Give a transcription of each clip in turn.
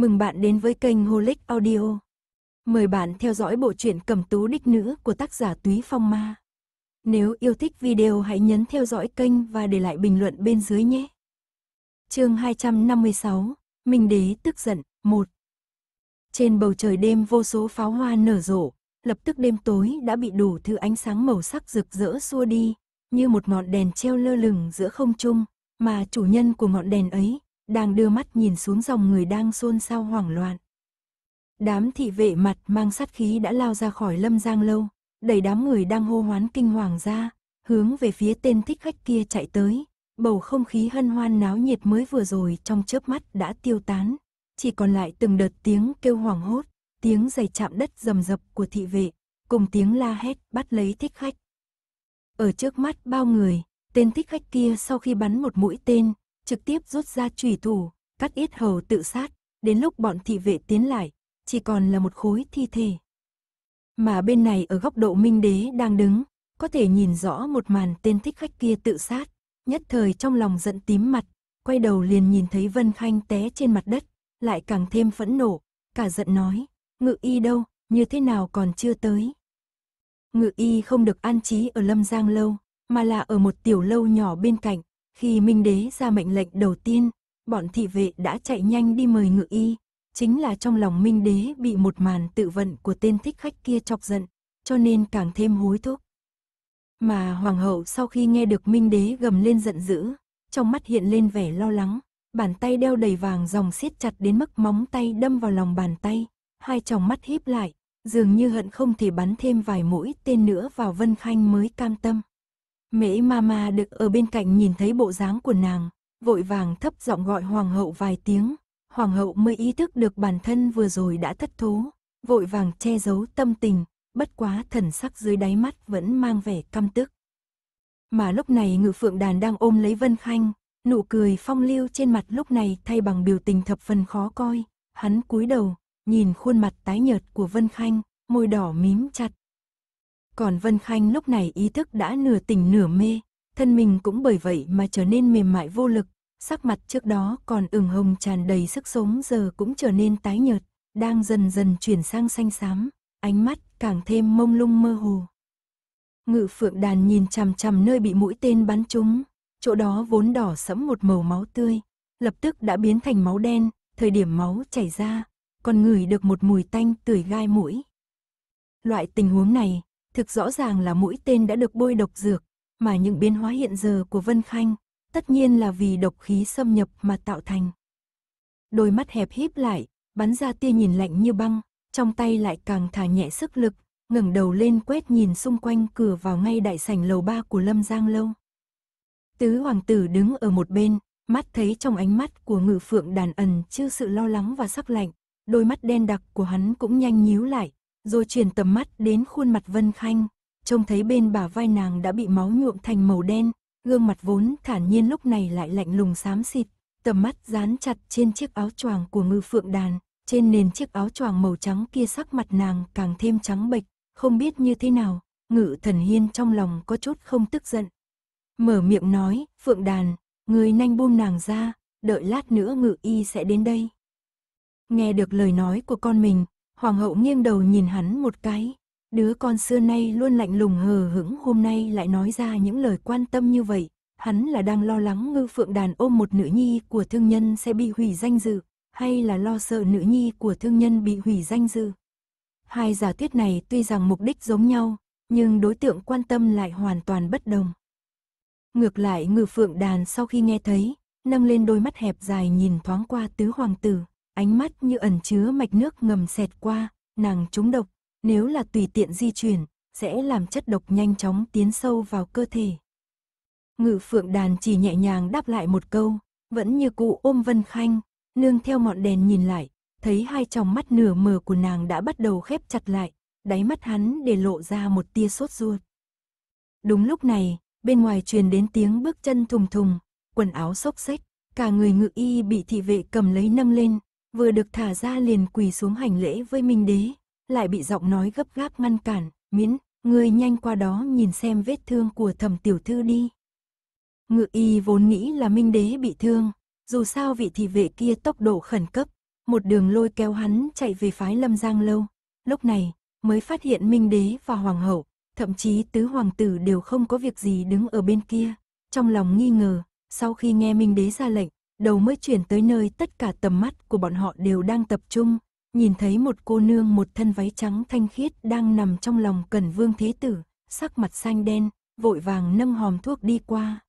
Mừng bạn đến với kênh Holic Audio. Mời bạn theo dõi bộ truyện Cẩm Tú Đích Nữ của tác giả Túy Phong Ma. Nếu yêu thích video hãy nhấn theo dõi kênh và để lại bình luận bên dưới nhé. Chương 256, Minh Đế tức giận, 1. Trên bầu trời đêm vô số pháo hoa nở rộ, lập tức đêm tối đã bị đủ thứ ánh sáng màu sắc rực rỡ xua đi, như một ngọn đèn treo lơ lửng giữa không trung, mà chủ nhân của ngọn đèn ấy đang đưa mắt nhìn xuống dòng người đang xôn xao hoảng loạn. Đám thị vệ mặt mang sát khí đã lao ra khỏi lâm giang lâu, đẩy đám người đang hô hoán kinh hoàng ra, hướng về phía tên thích khách kia chạy tới, bầu không khí hân hoan náo nhiệt mới vừa rồi trong chớp mắt đã tiêu tán, chỉ còn lại từng đợt tiếng kêu hoảng hốt, tiếng giày chạm đất rầm rập của thị vệ, cùng tiếng la hét bắt lấy thích khách. Ở trước mắt bao người, tên thích khách kia sau khi bắn một mũi tên, trực tiếp rút ra chủy thủ, cắt yết hầu tự sát, đến lúc bọn thị vệ tiến lại, chỉ còn là một khối thi thể. Mà bên này ở góc độ Minh Đế đang đứng, có thể nhìn rõ một màn tên thích khách kia tự sát, nhất thời trong lòng giận tím mặt, quay đầu liền nhìn thấy Vân Khanh té trên mặt đất, lại càng thêm phẫn nộ, cả giận nói, ngự y đâu, như thế nào còn chưa tới. Ngự y không được an trí ở Lâm Giang lâu, mà là ở một tiểu lâu nhỏ bên cạnh, khi Minh Đế ra mệnh lệnh đầu tiên, bọn thị vệ đã chạy nhanh đi mời ngự y. Chính là trong lòng Minh Đế bị một màn tự vận của tên thích khách kia chọc giận, cho nên càng thêm hối thúc. Mà Hoàng hậu sau khi nghe được Minh Đế gầm lên giận dữ, trong mắt hiện lên vẻ lo lắng, bàn tay đeo đầy vàng dòng siết chặt đến mức móng tay đâm vào lòng bàn tay, hai tròng mắt híp lại, dường như hận không thể bắn thêm vài mũi tên nữa vào Vân Khanh mới cam tâm. Mễ Mama được ở bên cạnh nhìn thấy bộ dáng của nàng, vội vàng thấp giọng gọi hoàng hậu vài tiếng. Hoàng hậu mới ý thức được bản thân vừa rồi đã thất thố, vội vàng che giấu tâm tình, bất quá thần sắc dưới đáy mắt vẫn mang vẻ căm tức. Mà lúc này ngự phượng đàn đang ôm lấy Vân Khanh, nụ cười phong lưu trên mặt lúc này thay bằng biểu tình thập phần khó coi, hắn cúi đầu, nhìn khuôn mặt tái nhợt của Vân Khanh, môi đỏ mím chặt, còn Vân Khanh lúc này ý thức đã nửa tỉnh nửa mê, thân mình cũng bởi vậy mà trở nên mềm mại vô lực, sắc mặt trước đó còn ửng hồng tràn đầy sức sống giờ cũng trở nên tái nhợt, đang dần dần chuyển sang xanh xám, ánh mắt càng thêm mông lung mơ hồ. Ngự phượng đàn nhìn chằm chằm nơi bị mũi tên bắn trúng, chỗ đó vốn đỏ sẫm một màu máu tươi, lập tức đã biến thành máu đen, thời điểm máu chảy ra, còn ngửi được một mùi tanh tưởi gai mũi. Loại tình huống này, thực rõ ràng là mũi tên đã được bôi độc dược, mà những biến hóa hiện giờ của Vân Khanh, tất nhiên là vì độc khí xâm nhập mà tạo thành. Đôi mắt hẹp híp lại, bắn ra tia nhìn lạnh như băng, trong tay lại càng thả nhẹ sức lực, ngẩng đầu lên quét nhìn xung quanh cửa vào ngay đại sảnh lầu ba của Lâm Giang Lâu. Tứ hoàng tử đứng ở một bên, mắt thấy trong ánh mắt của ngự phượng đàn ẩn chưa sự lo lắng và sắc lạnh, đôi mắt đen đặc của hắn cũng nhanh nhíu lại, rồi chuyển tầm mắt đến khuôn mặt Vân Khanh, trông thấy bên bả vai nàng đã bị máu nhuộm thành màu đen, gương mặt vốn thản nhiên lúc này lại lạnh lùng xám xịt, tầm mắt dán chặt trên chiếc áo choàng của ngư phượng đàn, trên nền chiếc áo choàng màu trắng kia sắc mặt nàng càng thêm trắng bệch, không biết như thế nào, ngự thần hiên trong lòng có chút không tức giận. Mở miệng nói, phượng đàn, người nhanh buông nàng ra, đợi lát nữa ngự y sẽ đến đây. Nghe được lời nói của con mình, Hoàng hậu nghiêng đầu nhìn hắn một cái. Đứa con xưa nay luôn lạnh lùng hờ hững hôm nay lại nói ra những lời quan tâm như vậy. Hắn là đang lo lắng ngư phượng đàn ôm một nữ nhi của thương nhân sẽ bị hủy danh dự, hay là lo sợ nữ nhi của thương nhân bị hủy danh dự. Hai giả thuyết này tuy rằng mục đích giống nhau, nhưng đối tượng quan tâm lại hoàn toàn bất đồng. Ngược lại ngư phượng đàn sau khi nghe thấy, nâng lên đôi mắt hẹp dài nhìn thoáng qua tứ hoàng tử ánh mắt như ẩn chứa mạch nước ngầm xẹt qua, nàng trúng độc, nếu là tùy tiện di chuyển, sẽ làm chất độc nhanh chóng tiến sâu vào cơ thể. Ngự phượng đàn chỉ nhẹ nhàng đáp lại một câu, vẫn như cụ ôm Vân Khanh, nương theo mọn đèn nhìn lại, thấy hai tròng mắt nửa mờ của nàng đã bắt đầu khép chặt lại, đáy mắt hắn để lộ ra một tia sốt ruột. Đúng lúc này, bên ngoài truyền đến tiếng bước chân thùng thùng, quần áo xốc xếch, cả người ngự y bị thị vệ cầm lấy nâng lên, vừa được thả ra liền quỳ xuống hành lễ với Minh Đế, lại bị giọng nói gấp gáp ngăn cản, miễn, người nhanh qua đó nhìn xem vết thương của thẩm tiểu thư đi. Ngự y vốn nghĩ là Minh Đế bị thương, dù sao vị thị vệ kia tốc độ khẩn cấp, một đường lôi kéo hắn chạy về phái Lâm Giang Lâu, lúc này mới phát hiện Minh Đế và Hoàng hậu, thậm chí tứ hoàng tử đều không có việc gì đứng ở bên kia, trong lòng nghi ngờ, sau khi nghe Minh Đế ra lệnh, đầu mới chuyển tới nơi tất cả tầm mắt của bọn họ đều đang tập trung, nhìn thấy một cô nương một thân váy trắng thanh khiết đang nằm trong lòng Cẩn Vương Thế Tử, sắc mặt xanh đen, vội vàng nâng hòm thuốc đi qua.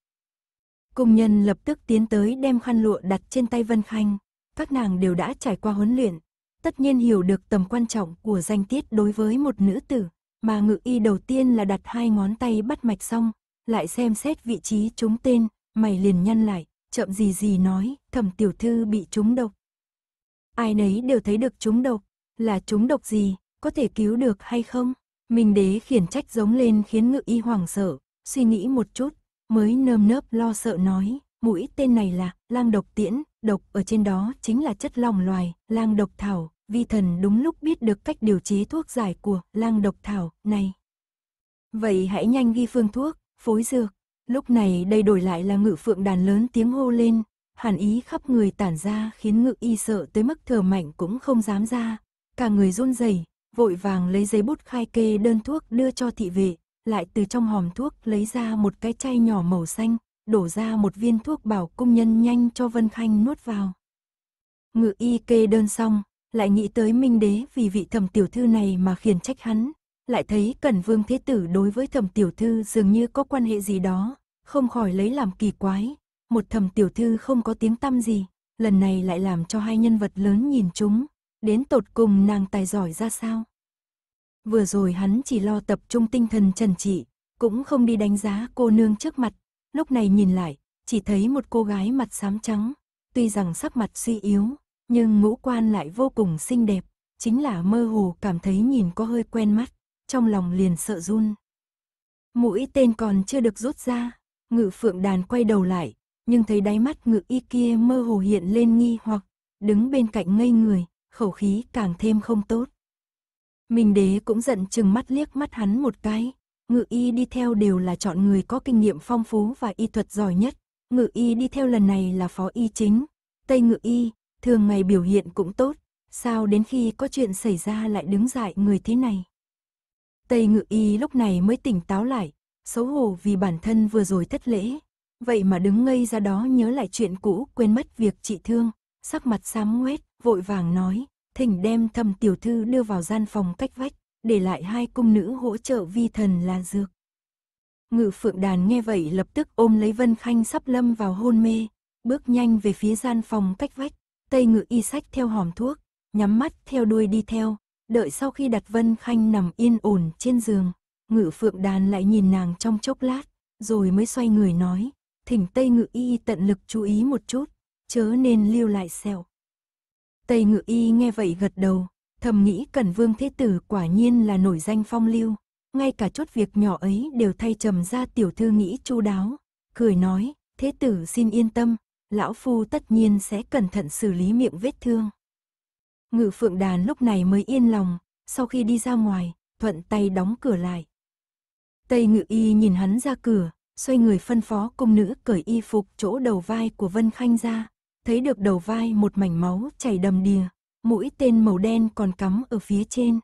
cung nhân lập tức tiến tới đem khăn lụa đặt trên tay Vân Khanh, các nàng đều đã trải qua huấn luyện, tất nhiên hiểu được tầm quan trọng của danh tiết đối với một nữ tử, mà ngự y đầu tiên là đặt hai ngón tay bắt mạch xong, lại xem xét vị trí chúng tên, mày liền nhăn lại, chậm gì gì nói, thẩm tiểu thư bị trúng độc. Ai nấy đều thấy được trúng độc, là trúng độc gì, có thể cứu được hay không? Minh đế khiển trách giống lên khiến ngự y hoàng sợ, suy nghĩ một chút, mới nơm nớp lo sợ nói, mũi tên này là lang độc tiễn, độc ở trên đó chính là chất lòng loài, lang độc thảo, vi thần đúng lúc biết được cách điều chế thuốc giải của lang độc thảo này. Vậy hãy nhanh ghi phương thuốc, phối dược, Lúc này đây đổi lại là ngự phượng đàn lớn tiếng hô lên, hàn ý khắp người tản ra khiến ngự y sợ tới mức thở mạnh cũng không dám ra. Cả người run rẩy vội vàng lấy giấy bút khai kê đơn thuốc đưa cho thị vệ, lại từ trong hòm thuốc lấy ra một cái chai nhỏ màu xanh, đổ ra một viên thuốc bảo công nhân nhanh cho Vân Khanh nuốt vào. Ngự y kê đơn xong, lại nghĩ tới Minh Đế vì vị thẩm tiểu thư này mà khiển trách hắn, lại thấy Cẩn Vương Thế Tử đối với thẩm tiểu thư dường như có quan hệ gì đó, không khỏi lấy làm kỳ quái. Một thầm tiểu thư không có tiếng tăm gì, lần này lại làm cho hai nhân vật lớn nhìn chúng, đến tột cùng nàng tài giỏi ra sao. Vừa rồi hắn chỉ lo tập trung tinh thần trần trị, cũng không đi đánh giá cô nương trước mặt, lúc này nhìn lại, chỉ thấy một cô gái mặt xám trắng, tuy rằng sắc mặt suy yếu, nhưng ngũ quan lại vô cùng xinh đẹp, chính là mơ hồ cảm thấy nhìn có hơi quen mắt, trong lòng liền sợ run. Mũi tên còn chưa được rút ra, Ngự phượng đàn quay đầu lại, nhưng thấy đáy mắt ngự y kia mơ hồ hiện lên nghi hoặc, đứng bên cạnh ngây người, khẩu khí càng thêm không tốt. Minh đế cũng giận chừng mắt liếc mắt hắn một cái, ngự y đi theo đều là chọn người có kinh nghiệm phong phú và y thuật giỏi nhất, ngự y đi theo lần này là phó y chính, tây ngự y, thường ngày biểu hiện cũng tốt, sao đến khi có chuyện xảy ra lại đứng dại người thế này. Tây ngự y lúc này mới tỉnh táo lại, xấu hổ vì bản thân vừa rồi thất lễ. Vậy mà đứng ngây ra đó nhớ lại chuyện cũ, quên mất việc trị thương, sắc mặt xám ngoét, vội vàng nói, thỉnh đem thầm tiểu thư đưa vào gian phòng cách vách, để lại hai cung nữ hỗ trợ vi thần là dược. Ngự phượng đàn nghe vậy lập tức ôm lấy Vân Khanh sắp lâm vào hôn mê, bước nhanh về phía gian phòng cách vách, tây ngự y sách theo hòm thuốc, nhắm mắt theo đuôi đi theo, đợi sau khi đặt Vân Khanh nằm yên ổn trên giường, Ngự phượng đàn lại nhìn nàng trong chốc lát, rồi mới xoay người nói, thỉnh Tây Ngự Y tận lực chú ý một chút, chớ nên lưu lại sẹo. Tây Ngự Y nghe vậy gật đầu, thầm nghĩ Cẩn Vương Thế Tử quả nhiên là nổi danh phong lưu, ngay cả chút việc nhỏ ấy đều thay trầm ra tiểu thư nghĩ chu đáo, cười nói, Thế Tử xin yên tâm, lão phu tất nhiên sẽ cẩn thận xử lý miệng vết thương. Ngự Phượng Đàn lúc này mới yên lòng, sau khi đi ra ngoài, thuận tay đóng cửa lại. Tây ngự y nhìn hắn ra cửa, xoay người phân phó công nữ cởi y phục chỗ đầu vai của Vân Khanh ra, thấy được đầu vai một mảnh máu chảy đầm đìa, mũi tên màu đen còn cắm ở phía trên.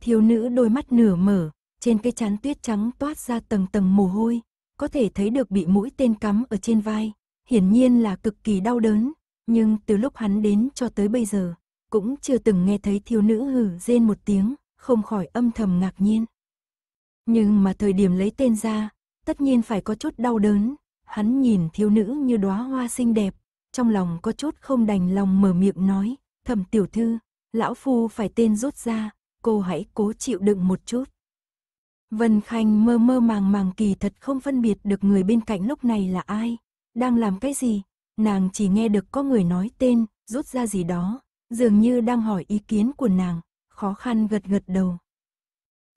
Thiếu nữ đôi mắt nửa mở, trên cái chán tuyết trắng toát ra tầng tầng mồ hôi, có thể thấy được bị mũi tên cắm ở trên vai, hiển nhiên là cực kỳ đau đớn, nhưng từ lúc hắn đến cho tới bây giờ, cũng chưa từng nghe thấy thiếu nữ hừ rên một tiếng, không khỏi âm thầm ngạc nhiên. Nhưng mà thời điểm lấy tên ra, tất nhiên phải có chút đau đớn. Hắn nhìn thiếu nữ như đóa hoa xinh đẹp, trong lòng có chút không đành lòng mở miệng nói, thầm tiểu thư, lão phu phải tên rút ra, cô hãy cố chịu đựng một chút. Vân Khanh mơ mơ màng màng kỳ thật không phân biệt được người bên cạnh lúc này là ai, đang làm cái gì, nàng chỉ nghe được có người nói tên, rút ra gì đó, dường như đang hỏi ý kiến của nàng, khó khăn gật gật đầu.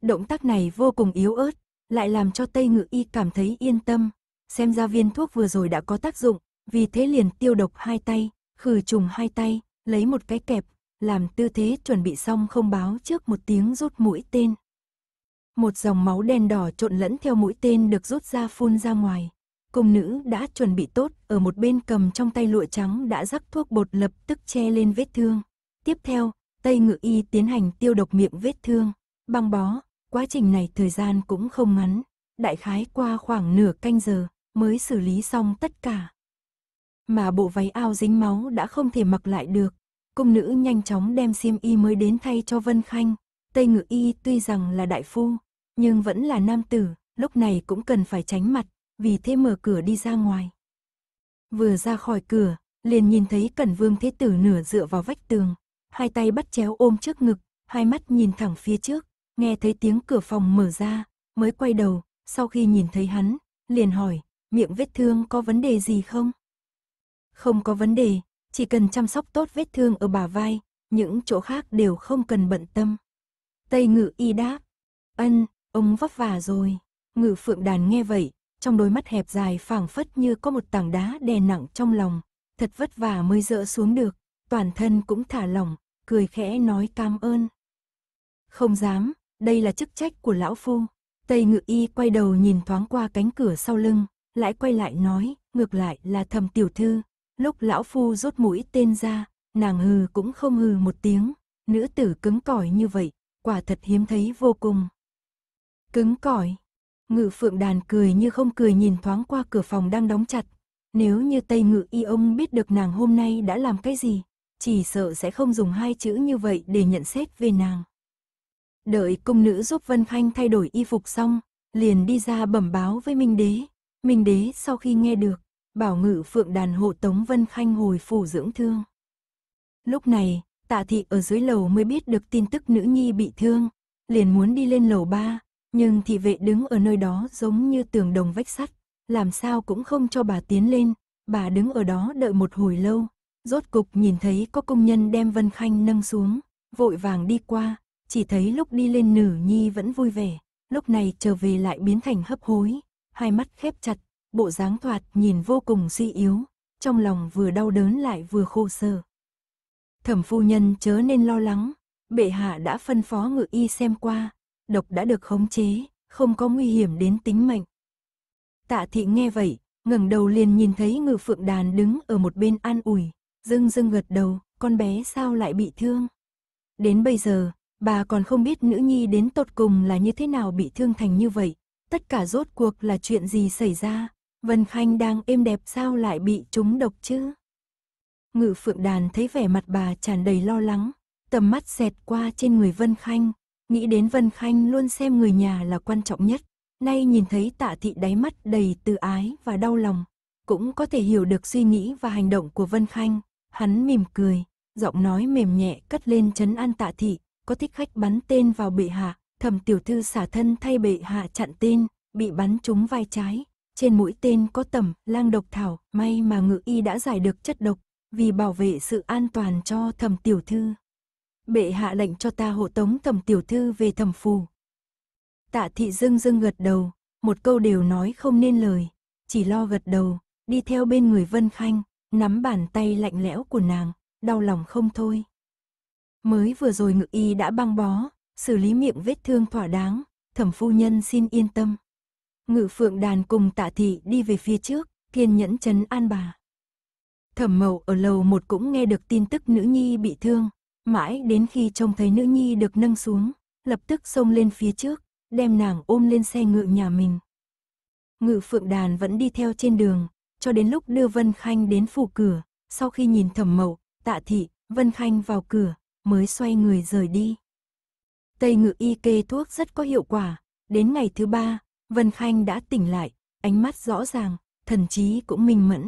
Động tác này vô cùng yếu ớt, lại làm cho Tây Ngự Y cảm thấy yên tâm. Xem ra viên thuốc vừa rồi đã có tác dụng, vì thế liền tiêu độc hai tay, khử trùng hai tay, lấy một cái kẹp, làm tư thế chuẩn bị xong không báo trước một tiếng rút mũi tên. Một dòng máu đen đỏ trộn lẫn theo mũi tên được rút ra phun ra ngoài. Cung nữ đã chuẩn bị tốt, ở một bên cầm trong tay lụa trắng đã rắc thuốc bột lập tức che lên vết thương. Tiếp theo, Tây Ngự Y tiến hành tiêu độc miệng vết thương, băng bó, Quá trình này thời gian cũng không ngắn, đại khái qua khoảng nửa canh giờ mới xử lý xong tất cả. Mà bộ váy ao dính máu đã không thể mặc lại được, cung nữ nhanh chóng đem xiêm y mới đến thay cho Vân Khanh, Tây Ngự Y tuy rằng là đại phu, nhưng vẫn là nam tử, lúc này cũng cần phải tránh mặt, vì thế mở cửa đi ra ngoài. Vừa ra khỏi cửa, liền nhìn thấy Cẩn Vương Thế Tử nửa dựa vào vách tường, hai tay bắt chéo ôm trước ngực, hai mắt nhìn thẳng phía trước, nghe thấy tiếng cửa phòng mở ra, mới quay đầu, sau khi nhìn thấy hắn, liền hỏi, miệng vết thương có vấn đề gì không? Không có vấn đề, chỉ cần chăm sóc tốt vết thương ở bả vai, những chỗ khác đều không cần bận tâm. Tây ngự y đáp, ân, ông vấp vả rồi. Ngự phượng đàn nghe vậy, trong đôi mắt hẹp dài phảng phất như có một tảng đá đè nặng trong lòng, thật vất vả mới dỡ xuống được, toàn thân cũng thả lỏng, cười khẽ nói cảm ơn. Không dám, đây là chức trách của lão phu. Tây ngự y quay đầu nhìn thoáng qua cánh cửa sau lưng, lại quay lại nói, ngược lại là thầm tiểu thư. Lúc lão phu rốt mũi tên ra, nàng hừ cũng không hừ một tiếng, nữ tử cứng cỏi như vậy, quả thật hiếm thấy vô cùng. Cứng cỏi. Ngự phượng đàn cười như không cười nhìn thoáng qua cửa phòng đang đóng chặt. Nếu như Tây ngự y ông biết được nàng hôm nay đã làm cái gì, chỉ sợ sẽ không dùng hai chữ như vậy để nhận xét về nàng. Đợi cung nữ giúp Vân Khanh thay đổi y phục xong, liền đi ra bẩm báo với Minh Đế. Minh Đế sau khi nghe được, bảo ngự phượng đàn hộ tống Vân Khanh hồi phủ dưỡng thương. Lúc này, tạ thị ở dưới lầu mới biết được tin tức nữ nhi bị thương, liền muốn đi lên lầu ba, nhưng thị vệ đứng ở nơi đó giống như tường đồng vách sắt, làm sao cũng không cho bà tiến lên, bà đứng ở đó đợi một hồi lâu, rốt cục nhìn thấy có công nhân đem Vân Khanh nâng xuống, vội vàng đi qua, chỉ thấy lúc đi lên nử nhi vẫn vui vẻ, lúc này trở về lại biến thành hấp hối, hai mắt khép chặt, bộ dáng thoạt nhìn vô cùng suy yếu, trong lòng vừa đau đớn lại vừa khô sơ. Thẩm phu nhân chớ nên lo lắng, bệ hạ đã phân phó ngự y xem qua, độc đã được khống chế, không có nguy hiểm đến tính mệnh. Tạ thị nghe vậy, ngẩng đầu liền nhìn thấy ngự phượng đàn đứng ở một bên an ủi, dưng dưng gật đầu, con bé sao lại bị thương. Đến bây giờ, bà còn không biết nữ nhi đến tột cùng là như thế nào bị thương thành như vậy, tất cả rốt cuộc là chuyện gì xảy ra, Vân Khanh đang êm đẹp sao lại bị trúng độc chứ? Ngự phượng đàn thấy vẻ mặt bà tràn đầy lo lắng, tầm mắt xẹt qua trên người Vân Khanh, nghĩ đến Vân Khanh luôn xem người nhà là quan trọng nhất, nay nhìn thấy tạ thị đáy mắt đầy từ ái và đau lòng, cũng có thể hiểu được suy nghĩ và hành động của Vân Khanh, hắn mỉm cười, giọng nói mềm nhẹ cất lên chấn an tạ thị, có thích khách bắn tên vào bệ hạ, thẩm tiểu thư xả thân thay bệ hạ chặn tên, bị bắn trúng vai trái. Trên mũi tên có tẩm lang độc thảo, may mà ngự y đã giải được chất độc, vì bảo vệ sự an toàn cho thẩm tiểu thư. Bệ hạ lệnh cho ta hộ tống thẩm tiểu thư về thẩm phù. Tạ thị dưng dưng gật đầu, một câu đều nói không nên lời, chỉ lo gật đầu, đi theo bên người Vân Khanh, nắm bàn tay lạnh lẽo của nàng, đau lòng không thôi. Mới vừa rồi ngự y đã băng bó, xử lý miệng vết thương thỏa đáng, thẩm phu nhân xin yên tâm. Ngự phượng đàn cùng tạ thị đi về phía trước, kiên nhẫn chấn an bà. Thẩm mậu ở lầu một cũng nghe được tin tức nữ nhi bị thương, mãi đến khi trông thấy nữ nhi được nâng xuống, lập tức xông lên phía trước, đem nàng ôm lên xe ngựa nhà mình. Ngự phượng đàn vẫn đi theo trên đường, cho đến lúc đưa Vân Khanh đến phủ cửa, sau khi nhìn thẩm mậu, tạ thị, Vân Khanh vào cửa, mới xoay người rời đi. Tây ngự y kê thuốc rất có hiệu quả, đến ngày thứ ba, Vân Khanh đã tỉnh lại, ánh mắt rõ ràng, thần trí cũng minh mẫn.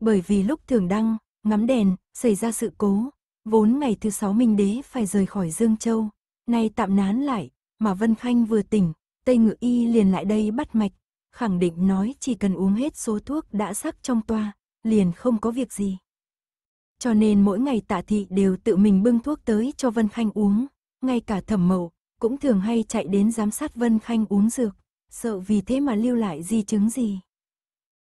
Bởi vì lúc thường đăng, ngắm đèn, xảy ra sự cố, vốn ngày thứ sáu Minh Đế phải rời khỏi Dương Châu, nay tạm nán lại, mà Vân Khanh vừa tỉnh, Tây Ngự Y liền lại đây bắt mạch, khẳng định nói chỉ cần uống hết số thuốc đã sắc trong toa, liền không có việc gì cho nên mỗi ngày tạ thị đều tự mình bưng thuốc tới cho Vân Khanh uống, ngay cả thẩm mậu cũng thường hay chạy đến giám sát Vân Khanh uống dược, sợ vì thế mà lưu lại di chứng gì.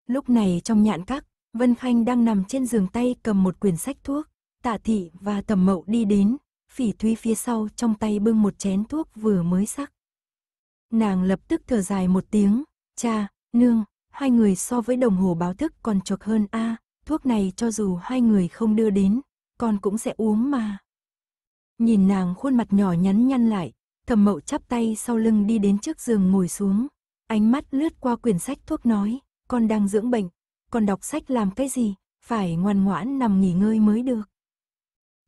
Lúc này trong nhạn các, Vân Khanh đang nằm trên giường tay cầm một quyển sách thuốc, tạ thị và thẩm mậu đi đến, phỉ thúy phía sau trong tay bưng một chén thuốc vừa mới sắc. Nàng lập tức thở dài một tiếng, cha, nương, hai người so với đồng hồ báo thức còn chuộc hơn a à, thuốc này cho dù hai người không đưa đến, con cũng sẽ uống mà. Nhìn nàng khuôn mặt nhỏ nhắn nhăn lại, thầm mậu chắp tay sau lưng đi đến trước giường ngồi xuống, ánh mắt lướt qua quyển sách thuốc nói, con đang dưỡng bệnh, con đọc sách làm cái gì, phải ngoan ngoãn nằm nghỉ ngơi mới được.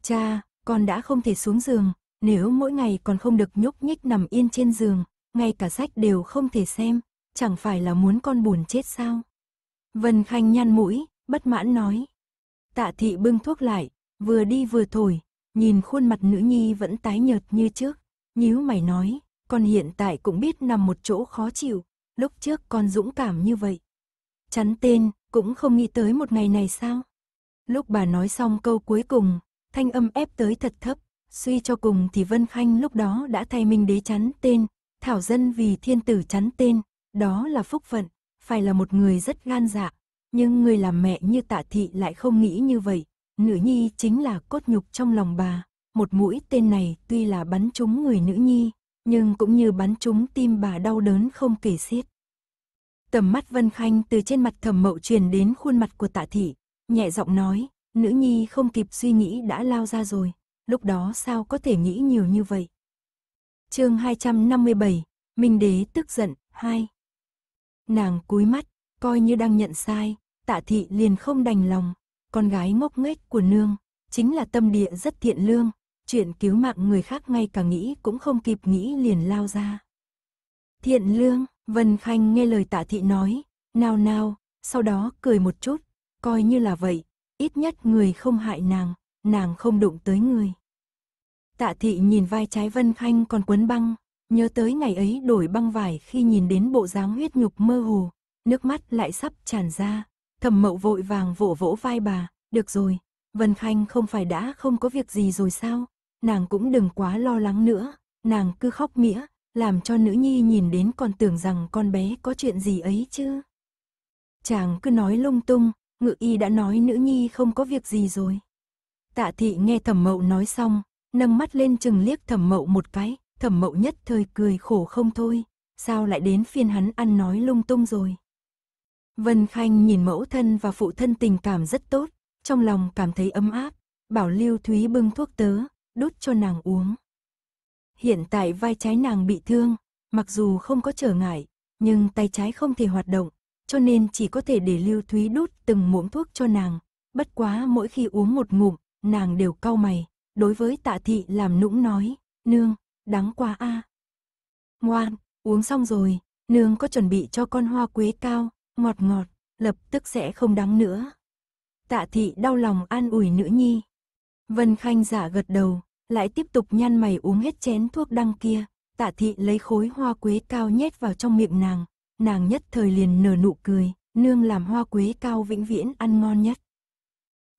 Cha, con đã không thể xuống giường, nếu mỗi ngày con không được nhúc nhích nằm yên trên giường, ngay cả sách đều không thể xem, chẳng phải là muốn con buồn chết sao? Vân Khanh nhăn mũi, bất mãn nói. Tạ thị bưng thuốc lại, vừa đi vừa thổi, nhìn khuôn mặt nữ nhi vẫn tái nhợt như trước, nhíu mày nói, con hiện tại cũng biết nằm một chỗ khó chịu, lúc trước con dũng cảm như vậy. Chắn tên, cũng không nghĩ tới một ngày này sao? Lúc bà nói xong câu cuối cùng, thanh âm ép tới thật thấp, suy cho cùng thì Vân Khanh lúc đó đã thay mình Đế chắn tên, Thảo Dân vì thiên tử chắn tên, đó là phúc phận, phải là một người rất gan dạ, nhưng người làm mẹ như tạ thị lại không nghĩ như vậy, nữ nhi chính là cốt nhục trong lòng bà, một mũi tên này tuy là bắn trúng người nữ nhi, nhưng cũng như bắn trúng tim bà đau đớn không kể xiết. Tầm mắt Vân Khanh từ trên mặt thầm mậu truyền đến khuôn mặt của tạ thị, nhẹ giọng nói, nữ nhi không kịp suy nghĩ đã lao ra rồi, lúc đó sao có thể nghĩ nhiều như vậy. chương 257, Minh Đế tức giận, 2 Nàng cúi mắt, coi như đang nhận sai, tạ thị liền không đành lòng. Con gái ngốc nghếch của nương, chính là tâm địa rất thiện lương, chuyện cứu mạng người khác ngay cả nghĩ cũng không kịp nghĩ liền lao ra. Thiện lương, Vân Khanh nghe lời tạ thị nói, nào nào, sau đó cười một chút, coi như là vậy, ít nhất người không hại nàng, nàng không đụng tới người. Tạ thị nhìn vai trái Vân Khanh còn quấn băng, nhớ tới ngày ấy đổi băng vải khi nhìn đến bộ dáng huyết nhục mơ hồ, nước mắt lại sắp tràn ra, Thẩm mậu vội vàng vỗ vỗ vai bà, được rồi, Vân Khanh không phải đã không có việc gì rồi sao, nàng cũng đừng quá lo lắng nữa, nàng cứ khóc mĩa, làm cho nữ nhi nhìn đến còn tưởng rằng con bé có chuyện gì ấy chứ. Chàng cứ nói lung tung, ngự y đã nói nữ nhi không có việc gì rồi. Tạ thị nghe thẩm mậu nói xong, nâng mắt lên chừng liếc thẩm mậu một cái, thẩm mậu nhất thời cười khổ không thôi, sao lại đến phiên hắn ăn nói lung tung rồi. Vân Khanh nhìn mẫu thân và phụ thân tình cảm rất tốt, trong lòng cảm thấy ấm áp, bảo Lưu Thúy bưng thuốc tớ, đút cho nàng uống. Hiện tại vai trái nàng bị thương, mặc dù không có trở ngại, nhưng tay trái không thể hoạt động, cho nên chỉ có thể để Lưu Thúy đút từng muỗng thuốc cho nàng. Bất quá mỗi khi uống một ngụm, nàng đều cau mày, đối với tạ thị làm nũng nói, nương, đáng quá a Ngoan, uống xong rồi, nương có chuẩn bị cho con hoa quế cao, ngọt ngọt, lập tức sẽ không đắng nữa. Tạ thị đau lòng an ủi nữ nhi. Vân Khanh giả gật đầu, lại tiếp tục nhăn mày uống hết chén thuốc đăng kia. Tạ thị lấy khối hoa quế cao nhét vào trong miệng nàng, nàng nhất thời liền nở nụ cười, nương làm hoa quế cao vĩnh viễn ăn ngon nhất.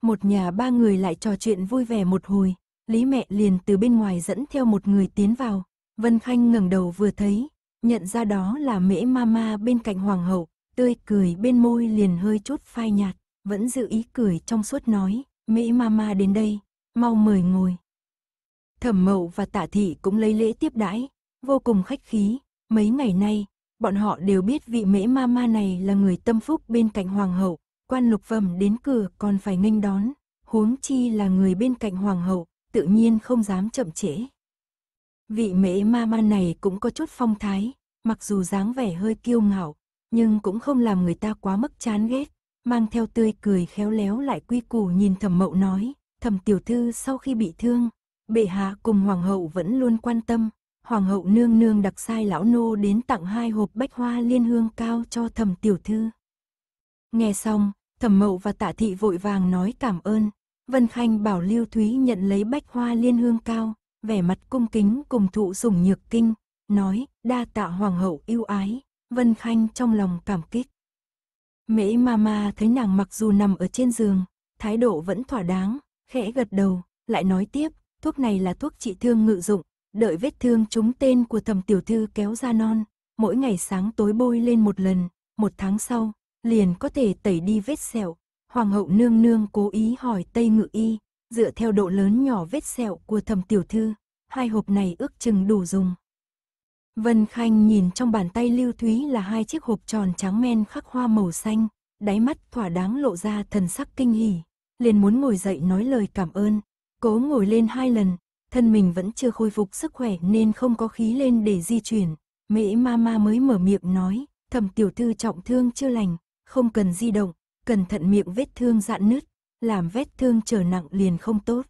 Một nhà ba người lại trò chuyện vui vẻ một hồi, Lý mẹ liền từ bên ngoài dẫn theo một người tiến vào, Vân Khanh ngẩng đầu vừa thấy, nhận ra đó là mễ mama bên cạnh hoàng hậu, tươi cười bên môi liền hơi chút phai nhạt, vẫn giữ ý cười trong suốt nói, Mỹ Mama đến đây, mau mời ngồi. Thẩm mậu và tạ thị cũng lấy lễ tiếp đãi, vô cùng khách khí, mấy ngày nay, bọn họ đều biết vị mễ mama này là người tâm phúc bên cạnh hoàng hậu, quan lục phẩm đến cửa còn phải nghênh đón, huống chi là người bên cạnh hoàng hậu, tự nhiên không dám chậm trễ. Vị mễ ma ma này cũng có chút phong thái, mặc dù dáng vẻ hơi kiêu ngạo, nhưng cũng không làm người ta quá mức chán ghét, mang theo tươi cười khéo léo lại quy củ nhìn thẩm mậu nói, thẩm tiểu thư sau khi bị thương, bệ hạ cùng hoàng hậu vẫn luôn quan tâm, hoàng hậu nương nương đặc sai lão nô đến tặng hai hộp bách hoa liên hương cao cho thẩm tiểu thư. Nghe xong, thẩm mậu và tạ thị vội vàng nói cảm ơn, Vân Khanh bảo Lưu Thúy nhận lấy bách hoa liên hương cao, vẻ mặt cung kính cùng thụ sủng nhược kinh, nói, đa tạ hoàng hậu yêu ái. Vân Khanh trong lòng cảm kích. Mễ Mama thấy nàng mặc dù nằm ở trên giường, thái độ vẫn thỏa đáng, khẽ gật đầu, lại nói tiếp, thuốc này là thuốc trị thương ngự dụng, đợi vết thương trúng tên của thầm tiểu thư kéo ra non, mỗi ngày sáng tối bôi lên một lần, một tháng sau, liền có thể tẩy đi vết sẹo. Hoàng hậu nương nương cố ý hỏi Tây Ngự Y, dựa theo độ lớn nhỏ vết sẹo của thầm tiểu thư, hai hộp này ước chừng đủ dùng. Vân Khanh nhìn trong bàn tay Lưu Thúy là hai chiếc hộp tròn trắng men khắc hoa màu xanh, đáy mắt thỏa đáng lộ ra thần sắc kinh hỉ, liền muốn ngồi dậy nói lời cảm ơn, cố ngồi lên hai lần, thân mình vẫn chưa khôi phục sức khỏe nên không có khí lên để di chuyển, mễ ma ma mới mở miệng nói, thẩm tiểu thư trọng thương chưa lành, không cần di động, cẩn thận miệng vết thương dạn nứt, làm vết thương trở nặng liền không tốt.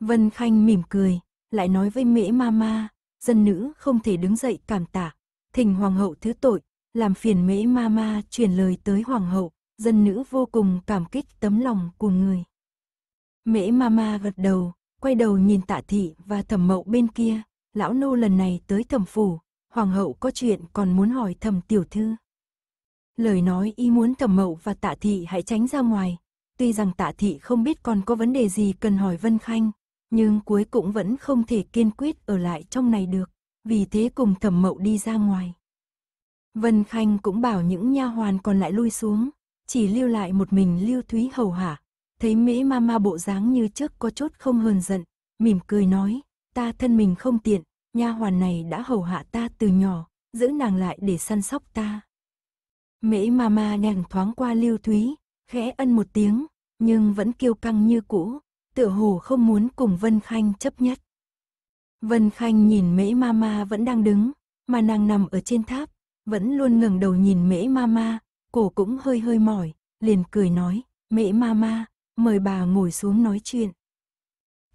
Vân Khanh mỉm cười, lại nói với mễ ma ma, dân nữ không thể đứng dậy cảm tạ, thỉnh hoàng hậu thứ tội, làm phiền mễ ma ma truyền lời tới hoàng hậu, dân nữ vô cùng cảm kích tấm lòng của người. Mễ ma ma gật đầu, quay đầu nhìn tạ thị và thẩm mậu bên kia, lão nô lần này tới thẩm phủ, hoàng hậu có chuyện còn muốn hỏi thẩm tiểu thư. Lời nói y muốn thẩm mậu và tạ thị hãy tránh ra ngoài, tuy rằng tạ thị không biết còn có vấn đề gì cần hỏi Vân Khanh, nhưng cuối cũng vẫn không thể kiên quyết ở lại trong này được, vì thế cùng thẩm mậu đi ra ngoài. Vân Khanh cũng bảo những nha hoàn còn lại lui xuống, chỉ lưu lại một mình Lưu Thúy hầu hạ, thấy Mễ Mama bộ dáng như trước có chút không hờn giận, mỉm cười nói, ta thân mình không tiện, nha hoàn này đã hầu hạ ta từ nhỏ, giữ nàng lại để săn sóc ta. Mễ Mama nhàng thoáng qua Lưu Thúy, khẽ ân một tiếng, nhưng vẫn kiêu căng như cũ, tựa hồ không muốn cùng Vân Khanh chấp nhất. Vân Khanh nhìn mễ mama vẫn đang đứng, mà nàng nằm ở trên tháp, vẫn luôn ngẩng đầu nhìn mễ mama, cổ cũng hơi hơi mỏi, liền cười nói, mễ mama, mời bà ngồi xuống nói chuyện.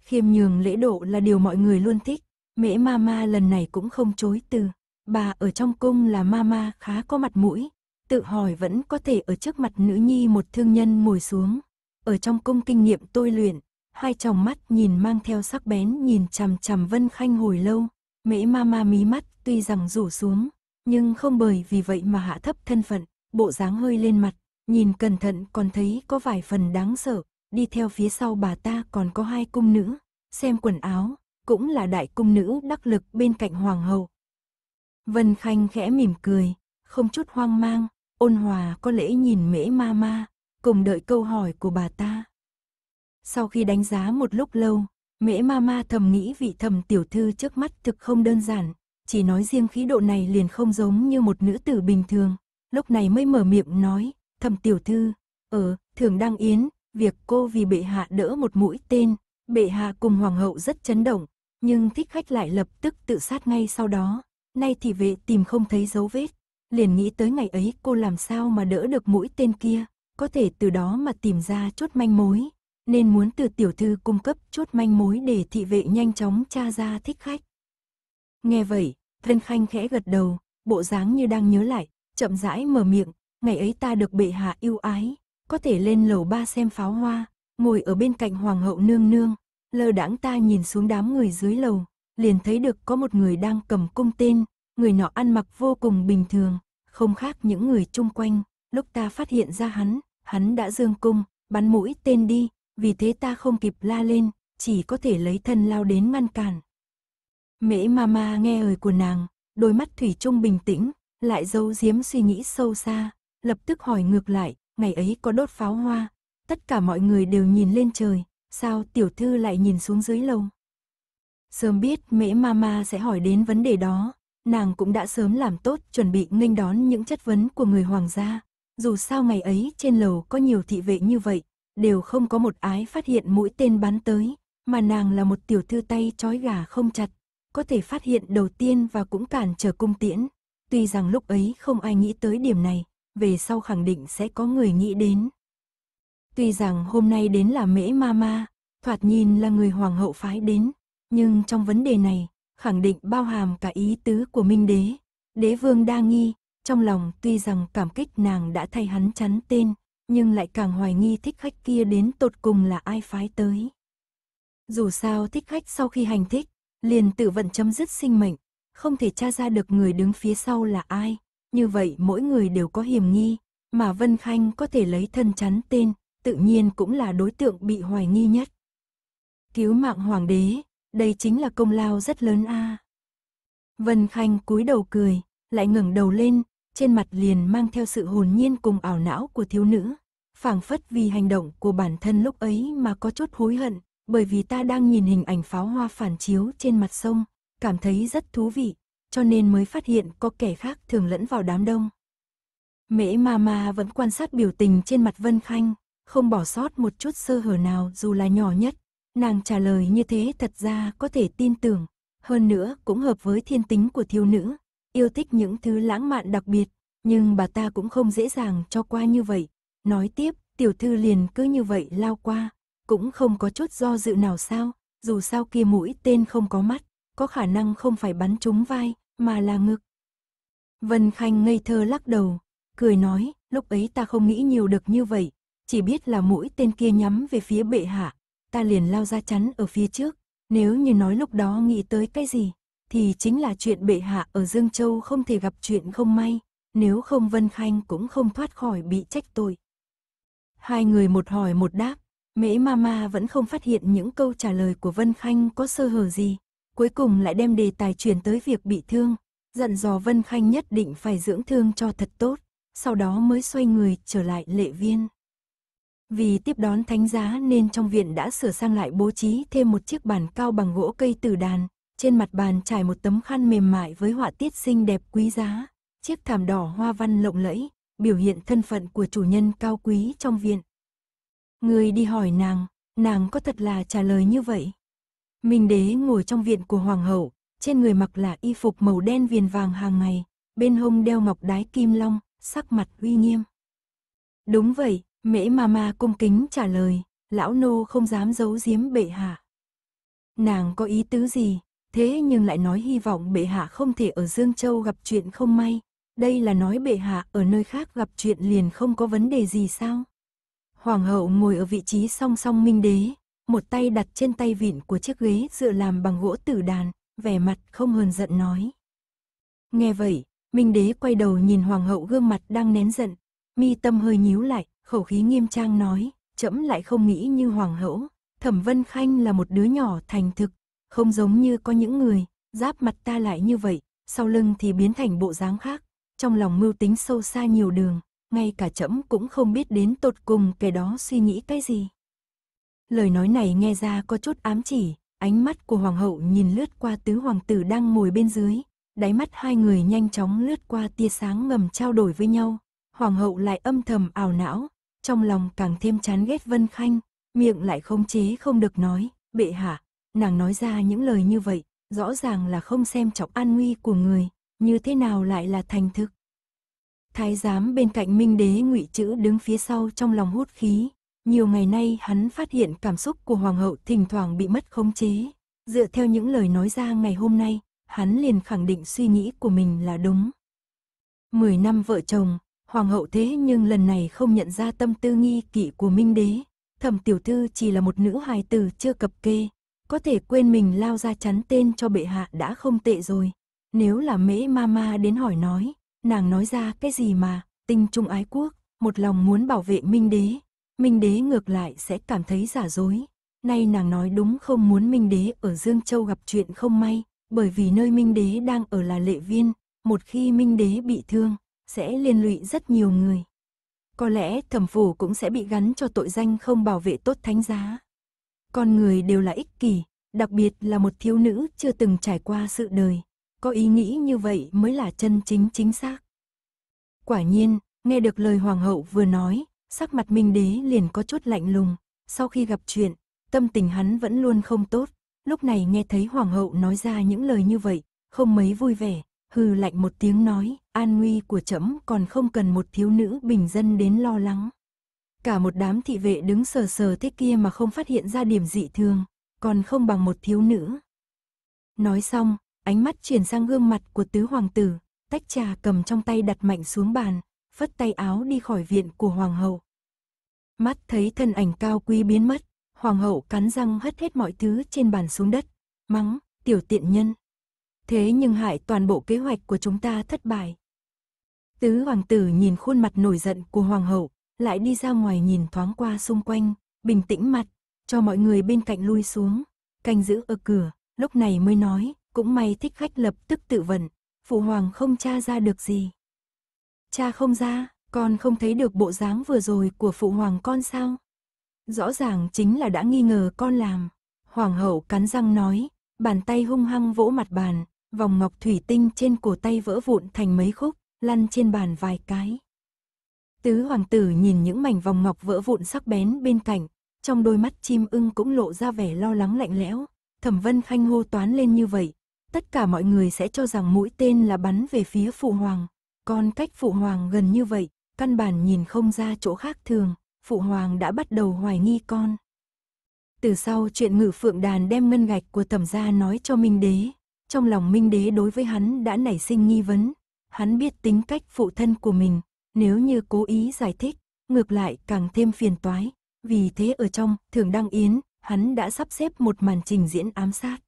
Khiêm nhường lễ độ là điều mọi người luôn thích, mễ mama lần này cũng không chối từ. Bà ở trong cung là mama khá có mặt mũi, tự hỏi vẫn có thể ở trước mặt nữ nhi một thương nhân ngồi xuống. Ở trong cung kinh nghiệm tôi luyện, hai tròng mắt nhìn mang theo sắc bén nhìn chằm chằm Vân Khanh hồi lâu, mễ ma ma mí mắt tuy rằng rủ xuống, nhưng không bởi vì vậy mà hạ thấp thân phận, bộ dáng hơi lên mặt, nhìn cẩn thận còn thấy có vài phần đáng sợ, đi theo phía sau bà ta còn có hai cung nữ, xem quần áo, cũng là đại cung nữ đắc lực bên cạnh hoàng hậu. Vân Khanh khẽ mỉm cười, không chút hoang mang, ôn hòa có lẽ nhìn mễ ma ma, cùng đợi câu hỏi của bà ta. Sau khi đánh giá một lúc lâu, mễ ma ma thầm nghĩ vị thầm tiểu thư trước mắt thực không đơn giản, chỉ nói riêng khí độ này liền không giống như một nữ tử bình thường. Lúc này mới mở miệng nói, thầm tiểu thư, ở, thường đăng yến, việc cô vì bệ hạ đỡ một mũi tên, bệ hạ cùng hoàng hậu rất chấn động, nhưng thích khách lại lập tức tự sát ngay sau đó. Nay thì vệ tìm không thấy dấu vết, liền nghĩ tới ngày ấy cô làm sao mà đỡ được mũi tên kia, có thể từ đó mà tìm ra chốt manh mối nên muốn từ tiểu thư cung cấp chốt manh mối để thị vệ nhanh chóng tra ra thích khách. Nghe vậy, Thân Khanh khẽ gật đầu, bộ dáng như đang nhớ lại, chậm rãi mở miệng, ngày ấy ta được bệ hạ yêu ái, có thể lên lầu ba xem pháo hoa, ngồi ở bên cạnh hoàng hậu nương nương, lơ đãng ta nhìn xuống đám người dưới lầu, liền thấy được có một người đang cầm cung tên, người nọ ăn mặc vô cùng bình thường, không khác những người chung quanh, lúc ta phát hiện ra hắn, hắn đã dương cung, bắn mũi tên đi, vì thế ta không kịp la lên, chỉ có thể lấy thân lao đến ngăn cản. Mễ Mama nghe lời của nàng, đôi mắt thủy chung bình tĩnh, lại giấu giếm suy nghĩ sâu xa, lập tức hỏi ngược lại, ngày ấy có đốt pháo hoa, tất cả mọi người đều nhìn lên trời, sao tiểu thư lại nhìn xuống dưới lầu? Sớm biết Mễ Mama sẽ hỏi đến vấn đề đó, nàng cũng đã sớm làm tốt chuẩn bị nghênh đón những chất vấn của người hoàng gia. Dù sao ngày ấy trên lầu có nhiều thị vệ như vậy, đều không có một ái phát hiện mũi tên bắn tới, mà nàng là một tiểu thư tay trói gà không chặt, có thể phát hiện đầu tiên và cũng cản trở cung tiễn. Tuy rằng lúc ấy không ai nghĩ tới điểm này, về sau khẳng định sẽ có người nghĩ đến. Tuy rằng hôm nay đến là mễ ma ma, thoạt nhìn là người hoàng hậu phái đến, nhưng trong vấn đề này, khẳng định bao hàm cả ý tứ của Minh Đế. Đế vương đa nghi, trong lòng tuy rằng cảm kích nàng đã thay hắn chắn tên, nhưng lại càng hoài nghi thích khách kia đến tột cùng là ai phái tới. Dù sao thích khách sau khi hành thích, liền tự vận chấm dứt sinh mệnh, không thể tra ra được người đứng phía sau là ai, như vậy mỗi người đều có hiểm nghi, mà Vân Khanh có thể lấy thân chắn tên, tự nhiên cũng là đối tượng bị hoài nghi nhất. Cứu mạng hoàng đế, đây chính là công lao rất lớn a. Vân Khanh cúi đầu cười, lại ngẩng đầu lên, trên mặt liền mang theo sự hồn nhiên cùng ảo não của thiếu nữ phảng phất vì hành động của bản thân lúc ấy mà có chút hối hận, bởi vì ta đang nhìn hình ảnh pháo hoa phản chiếu trên mặt sông, cảm thấy rất thú vị, cho nên mới phát hiện có kẻ khác thường lẫn vào đám đông. Mễ ma ma vẫn quan sát biểu tình trên mặt Vân Khanh, không bỏ sót một chút sơ hở nào dù là nhỏ nhất. Nàng trả lời như thế thật ra có thể tin tưởng, hơn nữa cũng hợp với thiên tính của thiếu nữ, yêu thích những thứ lãng mạn đặc biệt, nhưng bà ta cũng không dễ dàng cho qua như vậy, Nói tiếp, tiểu thư liền cứ như vậy lao qua, cũng không có chút do dự nào sao, dù sao kia mũi tên không có mắt, có khả năng không phải bắn trúng vai, mà là ngực. Vân Khanh ngây thơ lắc đầu, cười nói, lúc ấy ta không nghĩ nhiều được như vậy, chỉ biết là mũi tên kia nhắm về phía bệ hạ, ta liền lao ra chắn ở phía trước, nếu như nói lúc đó nghĩ tới cái gì, thì chính là chuyện bệ hạ ở Dương Châu không thể gặp chuyện không may, nếu không Vân Khanh cũng không thoát khỏi bị trách tội. Hai người một hỏi một đáp, Mễ Mama vẫn không phát hiện những câu trả lời của Vân Khanh có sơ hở gì, cuối cùng lại đem đề tài chuyển tới việc bị thương, dặn dò Vân Khanh nhất định phải dưỡng thương cho thật tốt, sau đó mới xoay người trở lại lệ viên. Vì tiếp đón thánh giá nên trong viện đã sửa sang lại bố trí thêm một chiếc bàn cao bằng gỗ cây tử đàn, trên mặt bàn trải một tấm khăn mềm mại với họa tiết xinh đẹp quý giá, chiếc thảm đỏ hoa văn lộng lẫy, biểu hiện thân phận của chủ nhân cao quý trong viện. Người đi hỏi nàng, nàng có thật là trả lời như vậy? Minh đế ngồi trong viện của hoàng hậu, trên người mặc là y phục màu đen viền vàng hàng ngày, bên hông đeo ngọc đái kim long, sắc mặt uy nghiêm. Đúng vậy, mễ ma ma cung kính trả lời, lão nô không dám giấu giếm bệ hạ. Nàng có ý tứ gì, thế nhưng lại nói hy vọng bệ hạ không thể ở Dương Châu gặp chuyện không may, đây là nói bệ hạ ở nơi khác gặp chuyện liền không có vấn đề gì sao? Hoàng hậu ngồi ở vị trí song song minh đế, một tay đặt trên tay vịn của chiếc ghế dựa làm bằng gỗ tử đàn, vẻ mặt không hờn giận nói. Nghe vậy, minh đế quay đầu nhìn hoàng hậu gương mặt đang nén giận, mi tâm hơi nhíu lại, khẩu khí nghiêm trang nói, trẫm lại không nghĩ như hoàng hậu, thẩm vân khanh là một đứa nhỏ thành thực, không giống như có những người, giáp mặt ta lại như vậy, sau lưng thì biến thành bộ dáng khác, trong lòng mưu tính sâu xa nhiều đường, ngay cả trẫm cũng không biết đến tột cùng kẻ đó suy nghĩ cái gì. Lời nói này nghe ra có chút ám chỉ, ánh mắt của hoàng hậu nhìn lướt qua tứ hoàng tử đang ngồi bên dưới, đáy mắt hai người nhanh chóng lướt qua tia sáng ngầm trao đổi với nhau, hoàng hậu lại âm thầm ảo não, trong lòng càng thêm chán ghét Vân Khanh, miệng lại không chế không được nói, bệ hạ, nàng nói ra những lời như vậy, rõ ràng là không xem trọng an nguy của người, như thế nào lại là thành thực? Thái giám bên cạnh Minh Đế Ngụy Chữ đứng phía sau trong lòng hút khí, nhiều ngày nay hắn phát hiện cảm xúc của hoàng hậu thỉnh thoảng bị mất khống chế, dựa theo những lời nói ra ngày hôm nay, hắn liền khẳng định suy nghĩ của mình là đúng. Mười năm vợ chồng, hoàng hậu thế nhưng lần này không nhận ra tâm tư nghi kỵ của Minh Đế, Thẩm tiểu thư chỉ là một nữ hài tử chưa cập kê, có thể quên mình lao ra chắn tên cho bệ hạ đã không tệ rồi. Nếu là mễ mama đến hỏi nói, nàng nói ra cái gì mà, tinh trung ái quốc, một lòng muốn bảo vệ minh đế. Minh đế ngược lại sẽ cảm thấy giả dối. Nay nàng nói đúng không muốn minh đế ở Dương Châu gặp chuyện không may, bởi vì nơi minh đế đang ở là lệ viên, một khi minh đế bị thương, sẽ liên lụy rất nhiều người. Có lẽ thẩm phủ cũng sẽ bị gắn cho tội danh không bảo vệ tốt thánh giá. Con người đều là ích kỷ, đặc biệt là một thiếu nữ chưa từng trải qua sự đời, có ý nghĩ như vậy mới là chân chính chính xác. Quả nhiên, nghe được lời hoàng hậu vừa nói, sắc mặt Minh đế liền có chút lạnh lùng, sau khi gặp chuyện, tâm tình hắn vẫn luôn không tốt, lúc này nghe thấy hoàng hậu nói ra những lời như vậy, không mấy vui vẻ, hừ lạnh một tiếng nói, an nguy của trẫm còn không cần một thiếu nữ bình dân đến lo lắng. Cả một đám thị vệ đứng sờ sờ thế kia mà không phát hiện ra điểm dị thường, còn không bằng một thiếu nữ. Nói xong, ánh mắt chuyển sang gương mặt của tứ hoàng tử, tách trà cầm trong tay đặt mạnh xuống bàn, phất tay áo đi khỏi viện của hoàng hậu. Mắt thấy thân ảnh cao quý biến mất, hoàng hậu cắn răng hất hết mọi thứ trên bàn xuống đất, mắng, tiểu tiện nhân. Thế nhưng hại toàn bộ kế hoạch của chúng ta thất bại. Tứ hoàng tử nhìn khuôn mặt nổi giận của hoàng hậu, lại đi ra ngoài nhìn thoáng qua xung quanh, bình tĩnh mặt, cho mọi người bên cạnh lui xuống, canh giữ ở cửa, lúc này mới nói, cũng may thích khách lập tức tự vận, phụ hoàng không tra ra được gì. Cha không ra, con không thấy được bộ dáng vừa rồi của phụ hoàng con sao? Rõ ràng chính là đã nghi ngờ con làm. Hoàng hậu cắn răng nói, bàn tay hung hăng vỗ mặt bàn, vòng ngọc thủy tinh trên cổ tay vỡ vụn thành mấy khúc, lăn trên bàn vài cái. Tứ hoàng tử nhìn những mảnh vòng ngọc vỡ vụn sắc bén bên cạnh, trong đôi mắt chim ưng cũng lộ ra vẻ lo lắng lạnh lẽo. Thẩm Vân Khanh hô toán lên như vậy, tất cả mọi người sẽ cho rằng mũi tên là bắn về phía phụ hoàng. Còn cách phụ hoàng gần như vậy, căn bản nhìn không ra chỗ khác thường, phụ hoàng đã bắt đầu hoài nghi con. Từ sau chuyện ngự phượng đàn đem ngân gạch của thẩm gia nói cho Minh Đế, trong lòng Minh Đế đối với hắn đã nảy sinh nghi vấn. Hắn biết tính cách phụ thân của mình, nếu như cố ý giải thích, ngược lại càng thêm phiền toái. Vì thế ở trong Thường Đăng Yến, hắn đã sắp xếp một màn trình diễn ám sát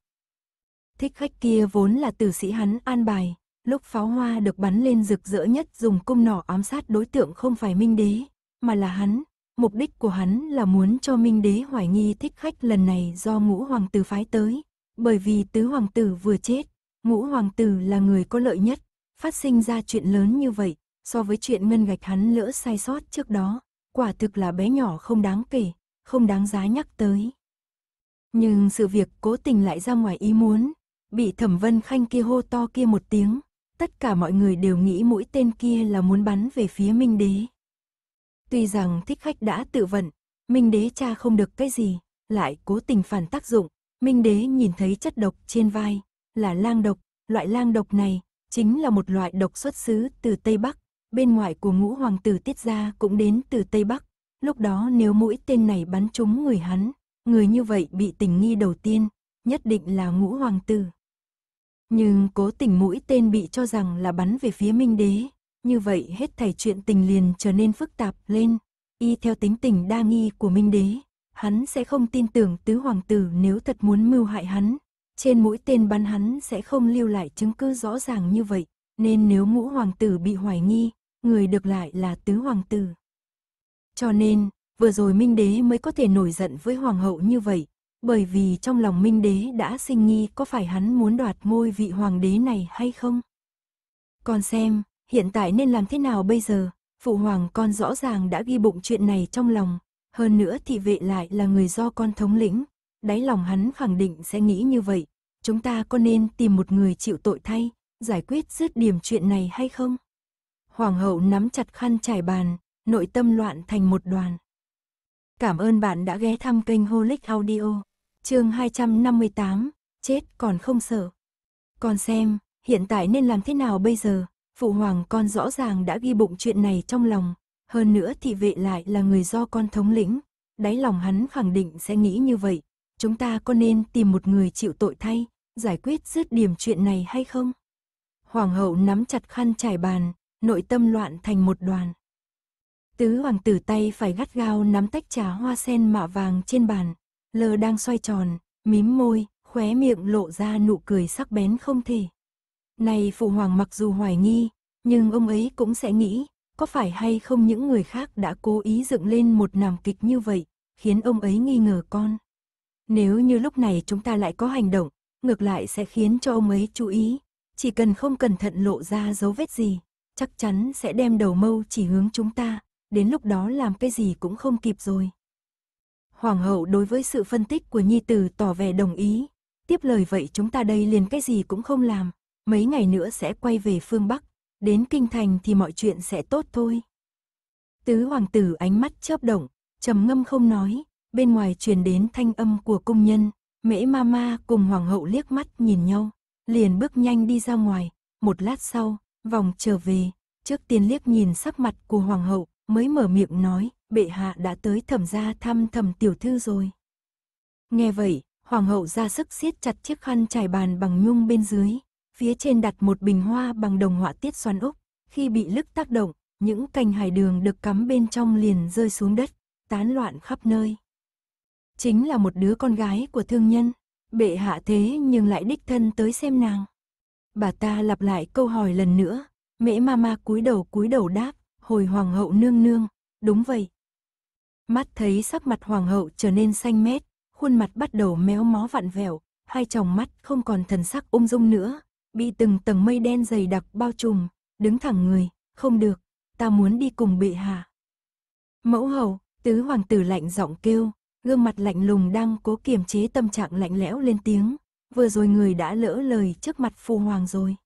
thích khách kia vốn là tử sĩ hắn an bài, lúc pháo hoa được bắn lên rực rỡ nhất dùng cung nỏ ám sát đối tượng không phải Minh Đế, mà là hắn. Mục đích của hắn là muốn cho Minh Đế hoài nghi thích khách lần này do ngũ hoàng tử phái tới, bởi vì tứ hoàng tử vừa chết, ngũ hoàng tử là người có lợi nhất, phát sinh ra chuyện lớn như vậy, so với chuyện ngân gạch hắn lỡ sai sót trước đó, quả thực là bé nhỏ không đáng kể, không đáng giá nhắc tới. Nhưng sự việc cố tình lại ra ngoài ý muốn, Bị thẩm vân khanh kia hô to kia một tiếng, tất cả mọi người đều nghĩ mũi tên kia là muốn bắn về phía Minh Đế. Tuy rằng thích khách đã tự vận, Minh Đế cha không được cái gì, lại cố tình phản tác dụng, Minh Đế nhìn thấy chất độc trên vai, là lang độc, loại lang độc này chính là một loại độc xuất xứ từ Tây Bắc, bên ngoài của ngũ hoàng tử tiết ra cũng đến từ Tây Bắc, lúc đó nếu mũi tên này bắn trúng người hắn, người như vậy bị tình nghi đầu tiên, nhất định là ngũ hoàng tử. Nhưng cố tình mũi tên bị cho rằng là bắn về phía Minh Đế, như vậy hết thảy chuyện tình liền trở nên phức tạp lên. Y theo tính tình đa nghi của Minh Đế, hắn sẽ không tin tưởng tứ hoàng tử nếu thật muốn mưu hại hắn. Trên mũi tên bắn hắn sẽ không lưu lại chứng cứ rõ ràng như vậy, nên nếu ngũ hoàng tử bị hoài nghi, người được lại là tứ hoàng tử. Cho nên, vừa rồi Minh Đế mới có thể nổi giận với hoàng hậu như vậy, bởi vì trong lòng Minh Đế đã sinh nghi có phải hắn muốn đoạt ngôi vị hoàng đế này hay không. Con xem, hiện tại nên làm thế nào bây giờ, phụ hoàng con rõ ràng đã ghi bụng chuyện này trong lòng, hơn nữa thị vệ lại là người do con thống lĩnh, đáy lòng hắn khẳng định sẽ nghĩ như vậy, chúng ta có nên tìm một người chịu tội thay, giải quyết dứt điểm chuyện này hay không? Hoàng hậu nắm chặt khăn trải bàn, nội tâm loạn thành một đoàn. Cảm ơn bạn đã ghé thăm kênh Holic Audio chương 258, chết còn không sợ. Con xem, hiện tại nên làm thế nào bây giờ, phụ hoàng con rõ ràng đã ghi bụng chuyện này trong lòng, hơn nữa thị vệ lại là người do con thống lĩnh, đáy lòng hắn khẳng định sẽ nghĩ như vậy, chúng ta có nên tìm một người chịu tội thay, giải quyết dứt điểm chuyện này hay không? Hoàng hậu nắm chặt khăn trải bàn, nội tâm loạn thành một đoàn. Tứ hoàng tử tay phải gắt gao nắm tách trà hoa sen mạ vàng trên bàn, lờ đang xoay tròn, mím môi, khóe miệng lộ ra nụ cười sắc bén không thể. Này phụ hoàng mặc dù hoài nghi, nhưng ông ấy cũng sẽ nghĩ, có phải hay không những người khác đã cố ý dựng lên một nàng kịch như vậy, khiến ông ấy nghi ngờ con. Nếu như lúc này chúng ta lại có hành động, ngược lại sẽ khiến cho ông ấy chú ý, chỉ cần không cẩn thận lộ ra dấu vết gì, chắc chắn sẽ đem đầu mâu chỉ hướng chúng ta, đến lúc đó làm cái gì cũng không kịp rồi. Hoàng hậu đối với sự phân tích của Nhi Tử tỏ vẻ đồng ý. Tiếp lời vậy chúng ta đây liền cái gì cũng không làm, mấy ngày nữa sẽ quay về phương Bắc, đến Kinh Thành thì mọi chuyện sẽ tốt thôi. Tứ hoàng tử ánh mắt chớp động, trầm ngâm không nói, bên ngoài truyền đến thanh âm của công nhân, mễ ma ma cùng hoàng hậu liếc mắt nhìn nhau, liền bước nhanh đi ra ngoài, một lát sau, vòng trở về, trước tiên liếc nhìn sắc mặt của hoàng hậu, mới mở miệng nói, bệ hạ đã tới thẩm gia thăm thẩm tiểu thư rồi. Nghe vậy, hoàng hậu ra sức siết chặt chiếc khăn trải bàn bằng nhung bên dưới, phía trên đặt một bình hoa bằng đồng họa tiết xoắn úc, khi bị lức tác động, những cành hải đường được cắm bên trong liền rơi xuống đất, tán loạn khắp nơi. Chính là một đứa con gái của thương nhân, bệ hạ thế nhưng lại đích thân tới xem nàng. Bà ta lặp lại câu hỏi lần nữa, mễ ma ma cúi đầu cúi đầu đáp, hồi hoàng hậu nương nương, đúng vậy, Mắt thấy sắc mặt hoàng hậu trở nên xanh mét, khuôn mặt bắt đầu méo mó vặn vẹo, hai tròng mắt không còn thần sắc ung dung nữa, bị từng tầng mây đen dày đặc bao trùm, đứng thẳng người, không được, ta muốn đi cùng bệ hạ. Mẫu hậu tứ hoàng tử lạnh giọng kêu, gương mặt lạnh lùng đang cố kiềm chế tâm trạng lạnh lẽo lên tiếng, vừa rồi người đã lỡ lời trước mặt phu hoàng rồi.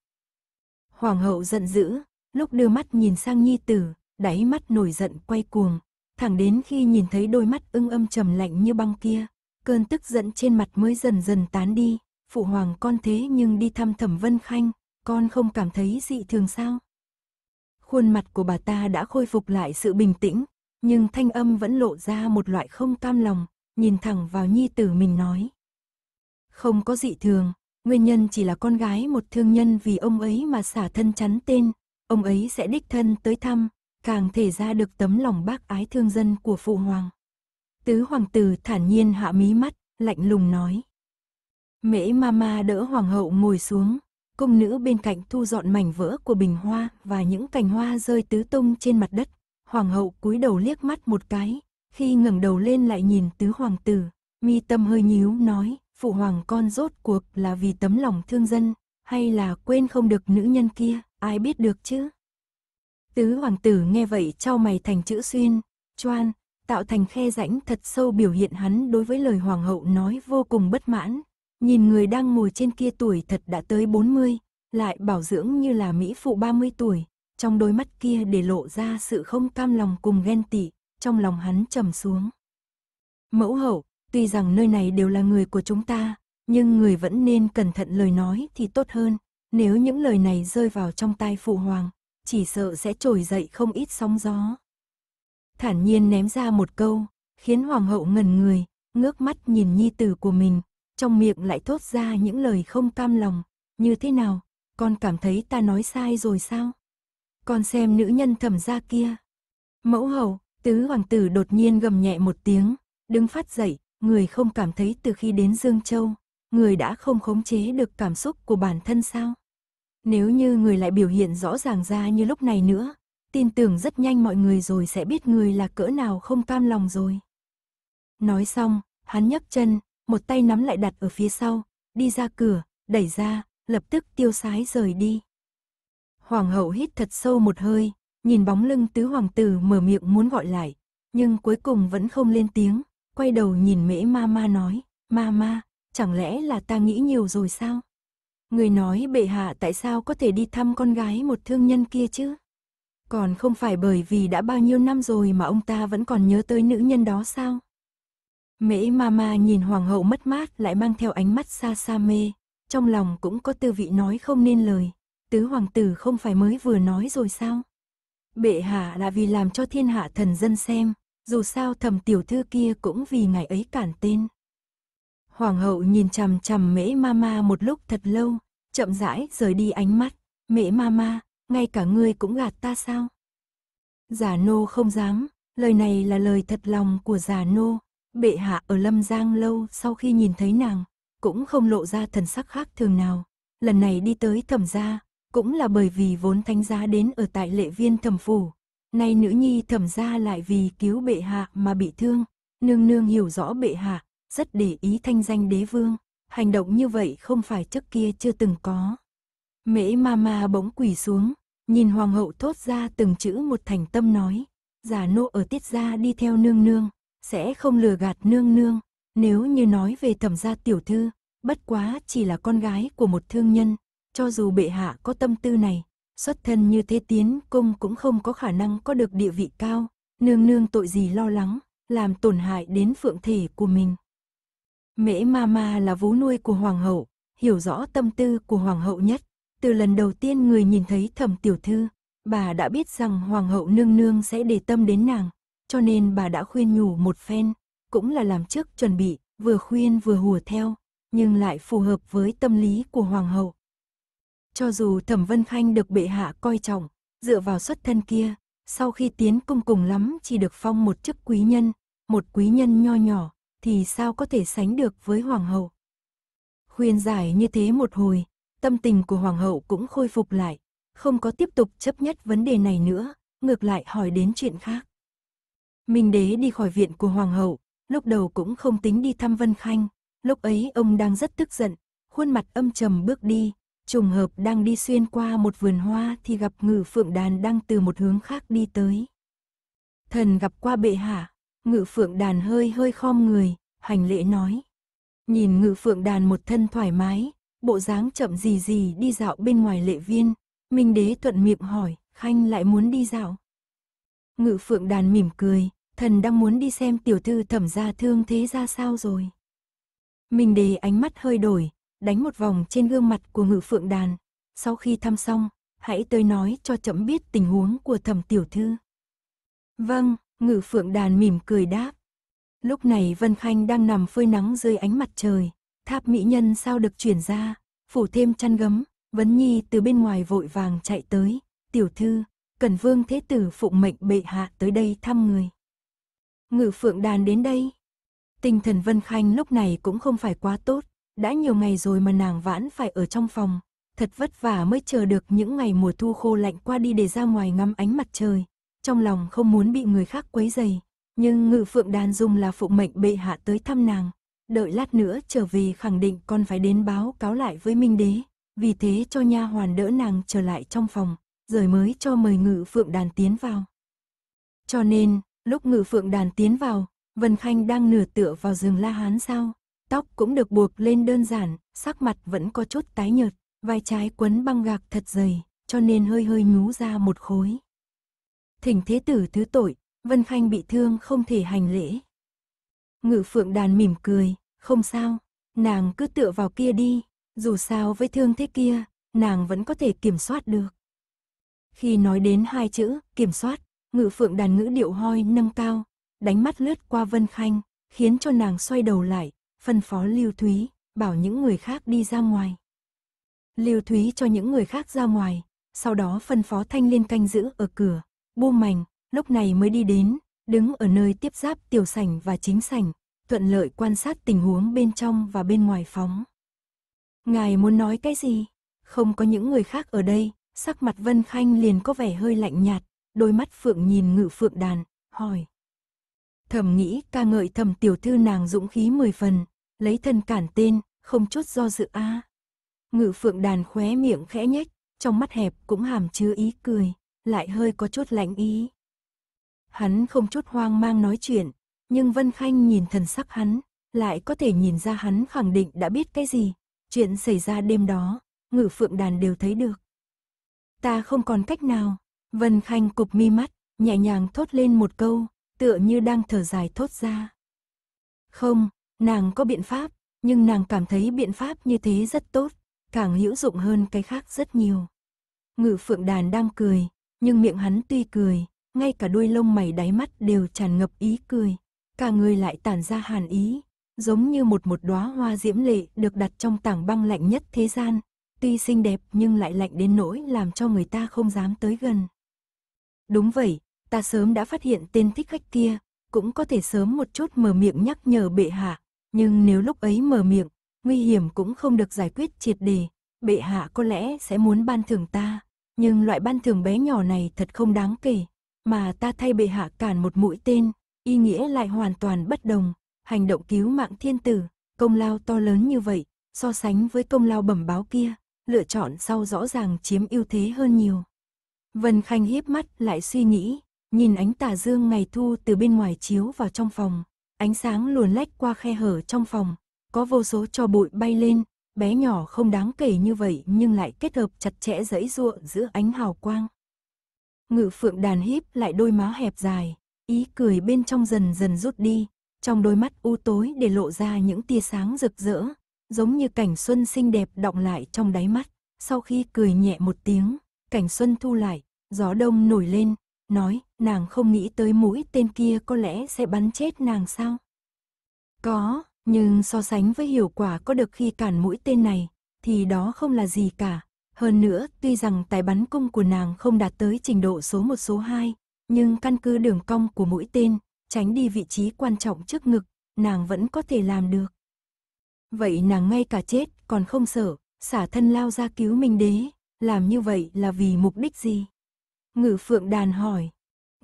Hoàng hậu giận dữ, lúc đưa mắt nhìn sang nhi tử, đáy mắt nổi giận quay cuồng, thẳng đến khi nhìn thấy đôi mắt ưng âm trầm lạnh như băng kia, cơn tức giận trên mặt mới dần dần tán đi, phụ hoàng con thế nhưng đi thăm thẩm vân khanh, con không cảm thấy dị thường sao? Khuôn mặt của bà ta đã khôi phục lại sự bình tĩnh, nhưng thanh âm vẫn lộ ra một loại không cam lòng, nhìn thẳng vào nhi tử mình nói. Không có dị thường, nguyên nhân chỉ là con gái một thương nhân vì ông ấy mà xả thân chắn tên, ông ấy sẽ đích thân tới thăm, càng thể ra được tấm lòng bác ái thương dân của phụ hoàng. Tứ hoàng tử thản nhiên hạ mí mắt, lạnh lùng nói. Mễ mama đỡ hoàng hậu ngồi xuống, cung nữ bên cạnh thu dọn mảnh vỡ của bình hoa và những cành hoa rơi tứ tung trên mặt đất. Hoàng hậu cúi đầu liếc mắt một cái, khi ngẩng đầu lên lại nhìn tứ hoàng tử, mi tâm hơi nhíu nói, phụ hoàng con rốt cuộc là vì tấm lòng thương dân, hay là quên không được nữ nhân kia, ai biết được chứ? Tứ hoàng tử nghe vậy trao mày thành chữ xuyên, choan, tạo thành khe rãnh thật sâu biểu hiện hắn đối với lời hoàng hậu nói vô cùng bất mãn. Nhìn người đang ngồi trên kia tuổi thật đã tới 40, lại bảo dưỡng như là mỹ phụ 30 tuổi, trong đôi mắt kia để lộ ra sự không cam lòng cùng ghen tị, trong lòng hắn trầm xuống. Mẫu hậu, tuy rằng nơi này đều là người của chúng ta, nhưng người vẫn nên cẩn thận lời nói thì tốt hơn, nếu những lời này rơi vào trong tai phụ hoàng, chỉ sợ sẽ trồi dậy không ít sóng gió. Thản nhiên ném ra một câu, khiến hoàng hậu ngẩn người, ngước mắt nhìn nhi tử của mình, trong miệng lại thốt ra những lời không cam lòng, như thế nào, con cảm thấy ta nói sai rồi sao? Con xem nữ nhân thẩm ra kia. Mẫu hậu, tứ hoàng tử đột nhiên gầm nhẹ một tiếng, đứng phát dậy, người không cảm thấy từ khi đến Dương Châu, người đã không khống chế được cảm xúc của bản thân sao? Nếu như người lại biểu hiện rõ ràng ra như lúc này nữa, tin tưởng rất nhanh mọi người rồi sẽ biết người là cỡ nào không cam lòng rồi. Nói xong, hắn nhấc chân, một tay nắm lại đặt ở phía sau, đi ra cửa, đẩy ra, lập tức tiêu sái rời đi. Hoàng hậu hít thật sâu một hơi, nhìn bóng lưng tứ hoàng tử mở miệng muốn gọi lại, nhưng cuối cùng vẫn không lên tiếng, quay đầu nhìn mễ ma ma nói, ma ma, chẳng lẽ là ta nghĩ nhiều rồi sao? Người nói bệ hạ tại sao có thể đi thăm con gái một thương nhân kia chứ? Còn không phải bởi vì đã bao nhiêu năm rồi mà ông ta vẫn còn nhớ tới nữ nhân đó sao? Mễ Mama nhìn hoàng hậu mất mát lại mang theo ánh mắt xa xa mê, trong lòng cũng có tư vị nói không nên lời, tứ hoàng tử không phải mới vừa nói rồi sao? Bệ hạ là vì làm cho thiên hạ thần dân xem, dù sao thầm tiểu thư kia cũng vì ngày ấy cản tên. Hoàng hậu nhìn chằm chằm mễ Mama một lúc thật lâu, chậm rãi rời đi ánh mắt, mẹ mama, ngay cả ngươi cũng gạt ta sao? Giả nô không dám, lời này là lời thật lòng của giả nô, bệ hạ ở lâm giang lâu sau khi nhìn thấy nàng, cũng không lộ ra thần sắc khác thường nào, lần này đi tới thẩm gia, cũng là bởi vì vốn thánh giá đến ở tại lệ viên thẩm phủ, nay nữ nhi thẩm gia lại vì cứu bệ hạ mà bị thương, nương nương hiểu rõ bệ hạ, rất để ý thanh danh đế vương hành động như vậy không phải trước kia chưa từng có. Mễ Mama bỗng quỳ xuống, nhìn hoàng hậu thốt ra từng chữ một thành tâm nói, giả nô ở tiết gia đi theo nương nương, sẽ không lừa gạt nương nương, nếu như nói về thẩm gia tiểu thư, bất quá chỉ là con gái của một thương nhân, cho dù bệ hạ có tâm tư này, xuất thân như thế tiến cung cũng không có khả năng có được địa vị cao, nương nương tội gì lo lắng, làm tổn hại đến phượng thể của mình. Mễ Mama là vú nuôi của hoàng hậu, hiểu rõ tâm tư của hoàng hậu nhất. Từ lần đầu tiên người nhìn thấy Thẩm tiểu thư, bà đã biết rằng hoàng hậu nương nương sẽ để tâm đến nàng, cho nên bà đã khuyên nhủ một phen, cũng là làm trước chuẩn bị, vừa khuyên vừa hùa theo, nhưng lại phù hợp với tâm lý của hoàng hậu. Cho dù Thẩm Vân Khanh được bệ hạ coi trọng, dựa vào xuất thân kia, sau khi tiến cung cùng lắm chỉ được phong một chức quý nhân, một quý nhân nho nhỏ, thì sao có thể sánh được với hoàng hậu. Khuyên giải như thế một hồi, tâm tình của hoàng hậu cũng khôi phục lại, không có tiếp tục chấp nhất vấn đề này nữa, ngược lại hỏi đến chuyện khác. Minh đế đi khỏi viện của hoàng hậu, lúc đầu cũng không tính đi thăm Vân Khanh, lúc ấy ông đang rất tức giận, khuôn mặt âm trầm bước đi, trùng hợp đang đi xuyên qua một vườn hoa thì gặp ngử phượng đàn đang từ một hướng khác đi tới. Thần gặp qua bệ hạ, Ngự phượng đàn hơi hơi khom người, hành lễ nói. Nhìn ngự phượng đàn một thân thoải mái, bộ dáng chậm gì gì đi dạo bên ngoài lệ viên, Minh đế thuận miệng hỏi, Khanh lại muốn đi dạo. Ngự phượng đàn mỉm cười, thần đang muốn đi xem tiểu thư thẩm gia thương thế ra sao rồi. Minh đế ánh mắt hơi đổi, đánh một vòng trên gương mặt của ngự phượng đàn. Sau khi thăm xong, hãy tới nói cho chậm biết tình huống của thẩm tiểu thư. Vâng, Ngự phượng đàn mỉm cười đáp. Lúc này Vân Khanh đang nằm phơi nắng dưới ánh mặt trời, tháp mỹ nhân sao được chuyển ra, phủ thêm chăn gấm, Vân Nhi từ bên ngoài vội vàng chạy tới, tiểu thư, Cần Vương Thế Tử phụng mệnh bệ hạ tới đây thăm người. Ngự phượng đàn đến đây. Tinh thần Vân Khanh lúc này cũng không phải quá tốt, đã nhiều ngày rồi mà nàng vãn phải ở trong phòng, thật vất vả mới chờ được những ngày mùa thu khô lạnh qua đi để ra ngoài ngắm ánh mặt trời, trong lòng không muốn bị người khác quấy dày. Nhưng ngự phượng đàn dung là phụ mệnh bệ hạ tới thăm nàng, đợi lát nữa trở về khẳng định con phải đến báo cáo lại với Minh Đế, vì thế cho nha hoàn đỡ nàng trở lại trong phòng, rồi mới cho mời ngự phượng đàn tiến vào. Cho nên, lúc ngự phượng đàn tiến vào, Vân Khanh đang nửa tựa vào giường La Hán sao, tóc cũng được buộc lên đơn giản, sắc mặt vẫn có chút tái nhợt, vai trái quấn băng gạc thật dày, cho nên hơi hơi nhú ra một khối thỉnh thế tử thứ tội, Vân Khanh bị thương không thể hành lễ. Ngự phượng đàn mỉm cười, không sao, nàng cứ tựa vào kia đi, dù sao với thương thế kia, nàng vẫn có thể kiểm soát được. Khi nói đến hai chữ, kiểm soát, ngự phượng đàn ngữ điệu hoi nâng cao, đánh mắt lướt qua Vân Khanh, khiến cho nàng xoay đầu lại, phân phó Lưu Thúy, bảo những người khác đi ra ngoài. Lưu Thúy cho những người khác ra ngoài, sau đó phân phó Thanh Liên canh giữ ở cửa, buông mảnh, lúc này mới đi đến, đứng ở nơi tiếp giáp tiểu sảnh và chính sảnh, thuận lợi quan sát tình huống bên trong và bên ngoài phóng. Ngài muốn nói cái gì? Không có những người khác ở đây, sắc mặt Vân Khanh liền có vẻ hơi lạnh nhạt, đôi mắt phượng nhìn ngự phượng đàn, hỏi. Thầm nghĩ ca ngợi thầm tiểu thư nàng dũng khí mười phần, lấy thân cản tên, không chút do dự a Ngự phượng đàn khóe miệng khẽ nhếch, trong mắt hẹp cũng hàm chứa ý cười lại hơi có chút lạnh ý. Hắn không chút hoang mang nói chuyện, nhưng Vân Khanh nhìn thần sắc hắn, lại có thể nhìn ra hắn khẳng định đã biết cái gì. Chuyện xảy ra đêm đó, ngự phượng đàn đều thấy được. Ta không còn cách nào, Vân Khanh cục mi mắt, nhẹ nhàng thốt lên một câu, tựa như đang thở dài thốt ra. Không, nàng có biện pháp, nhưng nàng cảm thấy biện pháp như thế rất tốt, càng hữu dụng hơn cái khác rất nhiều. Ngự phượng đàn đang cười, nhưng miệng hắn tuy cười, ngay cả đuôi lông mày đáy mắt đều tràn ngập ý cười, cả người lại tản ra hàn ý, giống như một một đóa hoa diễm lệ được đặt trong tảng băng lạnh nhất thế gian, tuy xinh đẹp nhưng lại lạnh đến nỗi làm cho người ta không dám tới gần. Đúng vậy, ta sớm đã phát hiện tên thích khách kia, cũng có thể sớm một chút mở miệng nhắc nhở bệ hạ, nhưng nếu lúc ấy mở miệng, nguy hiểm cũng không được giải quyết triệt đề, bệ hạ có lẽ sẽ muốn ban thưởng ta. Nhưng loại ban thường bé nhỏ này thật không đáng kể, mà ta thay bệ hạ cản một mũi tên, ý nghĩa lại hoàn toàn bất đồng, hành động cứu mạng thiên tử, công lao to lớn như vậy, so sánh với công lao bẩm báo kia, lựa chọn sau rõ ràng chiếm ưu thế hơn nhiều. Vân Khanh hiếp mắt lại suy nghĩ, nhìn ánh tà dương ngày thu từ bên ngoài chiếu vào trong phòng, ánh sáng luồn lách qua khe hở trong phòng, có vô số cho bụi bay lên, bé nhỏ không đáng kể như vậy nhưng lại kết hợp chặt chẽ dãy ruộng giữa ánh hào quang. Ngự phượng đàn híp lại đôi má hẹp dài, ý cười bên trong dần dần rút đi, trong đôi mắt u tối để lộ ra những tia sáng rực rỡ, giống như cảnh xuân xinh đẹp động lại trong đáy mắt. Sau khi cười nhẹ một tiếng, cảnh xuân thu lại, gió đông nổi lên, nói nàng không nghĩ tới mũi tên kia có lẽ sẽ bắn chết nàng sao? Có, nhưng so sánh với hiệu quả có được khi cản mũi tên này, thì đó không là gì cả. Hơn nữa, tuy rằng tài bắn cung của nàng không đạt tới trình độ số 1 số 2, nhưng căn cứ đường cong của mũi tên, tránh đi vị trí quan trọng trước ngực, nàng vẫn có thể làm được. Vậy nàng ngay cả chết còn không sợ, xả thân lao ra cứu Minh Đế, làm như vậy là vì mục đích gì? Ngự Phượng Đàn hỏi.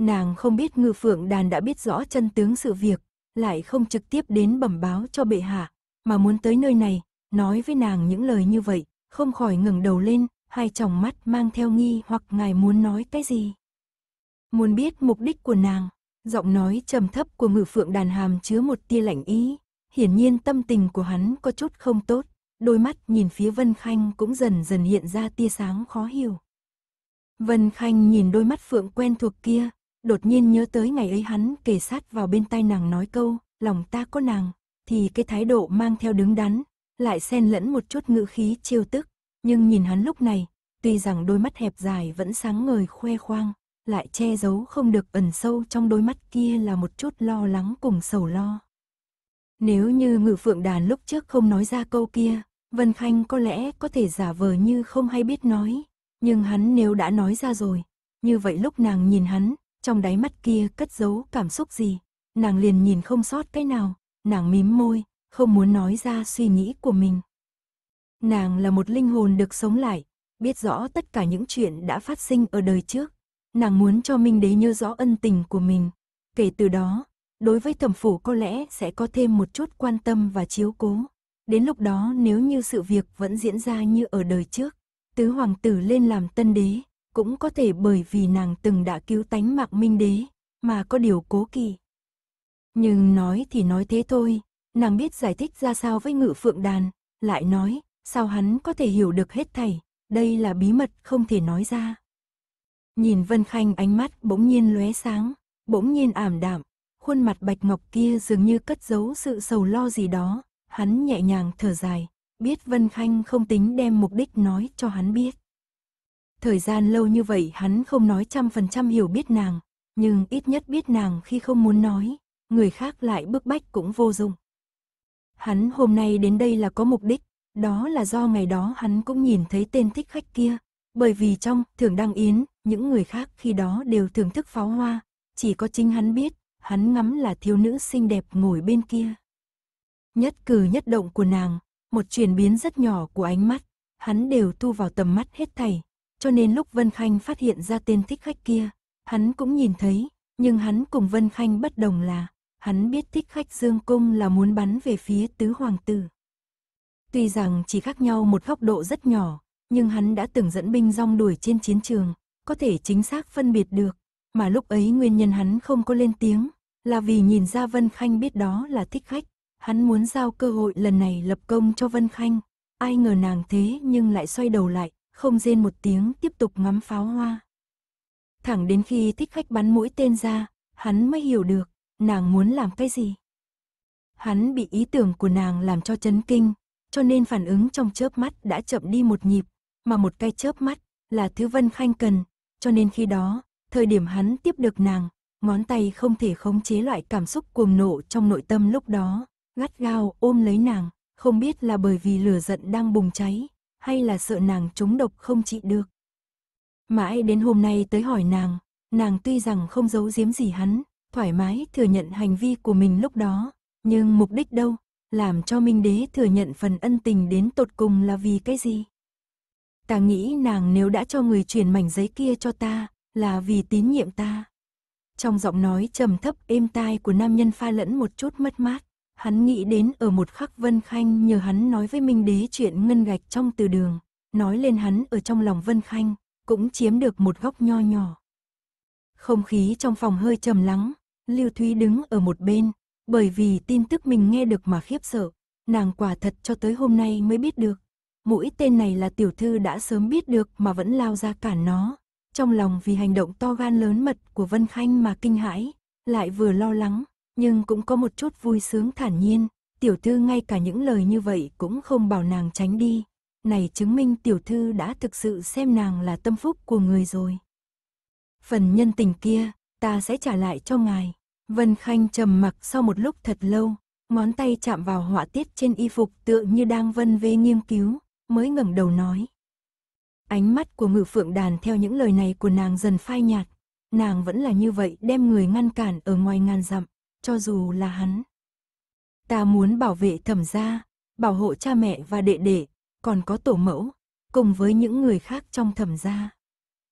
Nàng không biết Ngự Phượng Đàn đã biết rõ chân tướng sự việc, lại không trực tiếp đến bẩm báo cho bệ hạ, mà muốn tới nơi này, nói với nàng những lời như vậy, không khỏi ngẩng đầu lên, hai tròng mắt mang theo nghi hoặc ngài muốn nói cái gì. Muốn biết mục đích của nàng, giọng nói trầm thấp của ngự phượng đàn hàm chứa một tia lạnh ý, hiển nhiên tâm tình của hắn có chút không tốt, đôi mắt nhìn phía Vân Khanh cũng dần dần hiện ra tia sáng khó hiểu. Vân Khanh nhìn đôi mắt phượng quen thuộc kia, Đột nhiên nhớ tới ngày ấy hắn kề sát vào bên tai nàng nói câu, lòng ta có nàng, thì cái thái độ mang theo đứng đắn, lại xen lẫn một chút ngữ khí chiêu tức, nhưng nhìn hắn lúc này, tuy rằng đôi mắt hẹp dài vẫn sáng ngời khoe khoang, lại che giấu không được ẩn sâu trong đôi mắt kia là một chút lo lắng cùng sầu lo. Nếu như ngự phượng đàn lúc trước không nói ra câu kia, Vân Khanh có lẽ có thể giả vờ như không hay biết nói, nhưng hắn nếu đã nói ra rồi, như vậy lúc nàng nhìn hắn, trong đáy mắt kia cất giấu cảm xúc gì, nàng liền nhìn không sót cái nào, nàng mím môi, không muốn nói ra suy nghĩ của mình. Nàng là một linh hồn được sống lại, biết rõ tất cả những chuyện đã phát sinh ở đời trước, nàng muốn cho Minh Đế nhớ rõ ân tình của mình. Kể từ đó, đối với thẩm phủ có lẽ sẽ có thêm một chút quan tâm và chiếu cố. Đến lúc đó nếu như sự việc vẫn diễn ra như ở đời trước, tứ hoàng tử lên làm tân đế, cũng có thể bởi vì nàng từng đã cứu tánh mạng minh đế, mà có điều cố kỳ. Nhưng nói thì nói thế thôi, nàng biết giải thích ra sao với ngự phượng đàn, lại nói, sao hắn có thể hiểu được hết thảy, đây là bí mật không thể nói ra. Nhìn Vân Khanh ánh mắt bỗng nhiên lóe sáng, bỗng nhiên ảm đạm, khuôn mặt bạch ngọc kia dường như cất giấu sự sầu lo gì đó, hắn nhẹ nhàng thở dài, biết Vân Khanh không tính đem mục đích nói cho hắn biết. Thời gian lâu như vậy hắn không nói trăm phần trăm hiểu biết nàng, nhưng ít nhất biết nàng khi không muốn nói, người khác lại bức bách cũng vô dụng. Hắn hôm nay đến đây là có mục đích, đó là do ngày đó hắn cũng nhìn thấy tên thích khách kia, bởi vì trong thường đăng yến, những người khác khi đó đều thưởng thức pháo hoa, chỉ có chính hắn biết, hắn ngắm là thiếu nữ xinh đẹp ngồi bên kia. Nhất cử nhất động của nàng, một chuyển biến rất nhỏ của ánh mắt, hắn đều thu vào tầm mắt hết thảy, cho nên lúc Vân Khanh phát hiện ra tên thích khách kia, hắn cũng nhìn thấy, nhưng hắn cùng Vân Khanh bất đồng là, hắn biết thích khách Dương Cung là muốn bắn về phía tứ hoàng tử. Tuy rằng chỉ khác nhau một góc độ rất nhỏ, nhưng hắn đã từng dẫn binh rong đuổi trên chiến trường, có thể chính xác phân biệt được, mà lúc ấy nguyên nhân hắn không có lên tiếng, là vì nhìn ra Vân Khanh biết đó là thích khách, hắn muốn giao cơ hội lần này lập công cho Vân Khanh, ai ngờ nàng thế nhưng lại xoay đầu lại, không rên một tiếng tiếp tục ngắm pháo hoa. Thẳng đến khi thích khách bắn mũi tên ra, hắn mới hiểu được, nàng muốn làm cái gì. Hắn bị ý tưởng của nàng làm cho chấn kinh, cho nên phản ứng trong chớp mắt đã chậm đi một nhịp, mà một cái chớp mắt là thứ Vân Khanh cần, cho nên khi đó, thời điểm hắn tiếp được nàng, ngón tay không thể khống chế loại cảm xúc cuồng nộ trong nội tâm lúc đó, gắt gao ôm lấy nàng, không biết là bởi vì lửa giận đang bùng cháy, hay là sợ nàng trúng độc không trị được. Mãi đến hôm nay tới hỏi nàng, nàng tuy rằng không giấu giếm gì hắn, thoải mái thừa nhận hành vi của mình lúc đó, nhưng mục đích đâu, làm cho Minh Đế thừa nhận phần ân tình đến tột cùng là vì cái gì? Ta nghĩ nàng nếu đã cho người chuyển mảnh giấy kia cho ta, là vì tín nhiệm ta. Trong giọng nói trầm thấp êm tai của nam nhân pha lẫn một chút mất mát. Hắn nghĩ đến ở một khắc Vân Khanh nhờ hắn nói với Minh Đế chuyện ngân gạch trong từ đường, nói lên hắn ở trong lòng Vân Khanh, cũng chiếm được một góc nho nhỏ. Không khí trong phòng hơi trầm lắng, Lưu Thúy đứng ở một bên, bởi vì tin tức mình nghe được mà khiếp sợ, nàng quả thật cho tới hôm nay mới biết được. Mũi tên này là tiểu thư đã sớm biết được mà vẫn lao ra cản nó, trong lòng vì hành động to gan lớn mật của Vân Khanh mà kinh hãi, lại vừa lo lắng, nhưng cũng có một chút vui sướng thản nhiên, tiểu thư ngay cả những lời như vậy cũng không bảo nàng tránh đi, này chứng minh tiểu thư đã thực sự xem nàng là tâm phúc của người rồi. Phần nhân tình kia, ta sẽ trả lại cho ngài. Vân Khanh trầm mặc sau một lúc thật lâu, ngón tay chạm vào họa tiết trên y phục tựa như đang vân vê nghiên cứu, mới ngẩng đầu nói. Ánh mắt của ngự phượng đàn theo những lời này của nàng dần phai nhạt, nàng vẫn là như vậy đem người ngăn cản ở ngoài ngàn dặm cho dù là hắn. Ta muốn bảo vệ thẩm gia, bảo hộ cha mẹ và đệ đệ, còn có tổ mẫu, cùng với những người khác trong thẩm gia.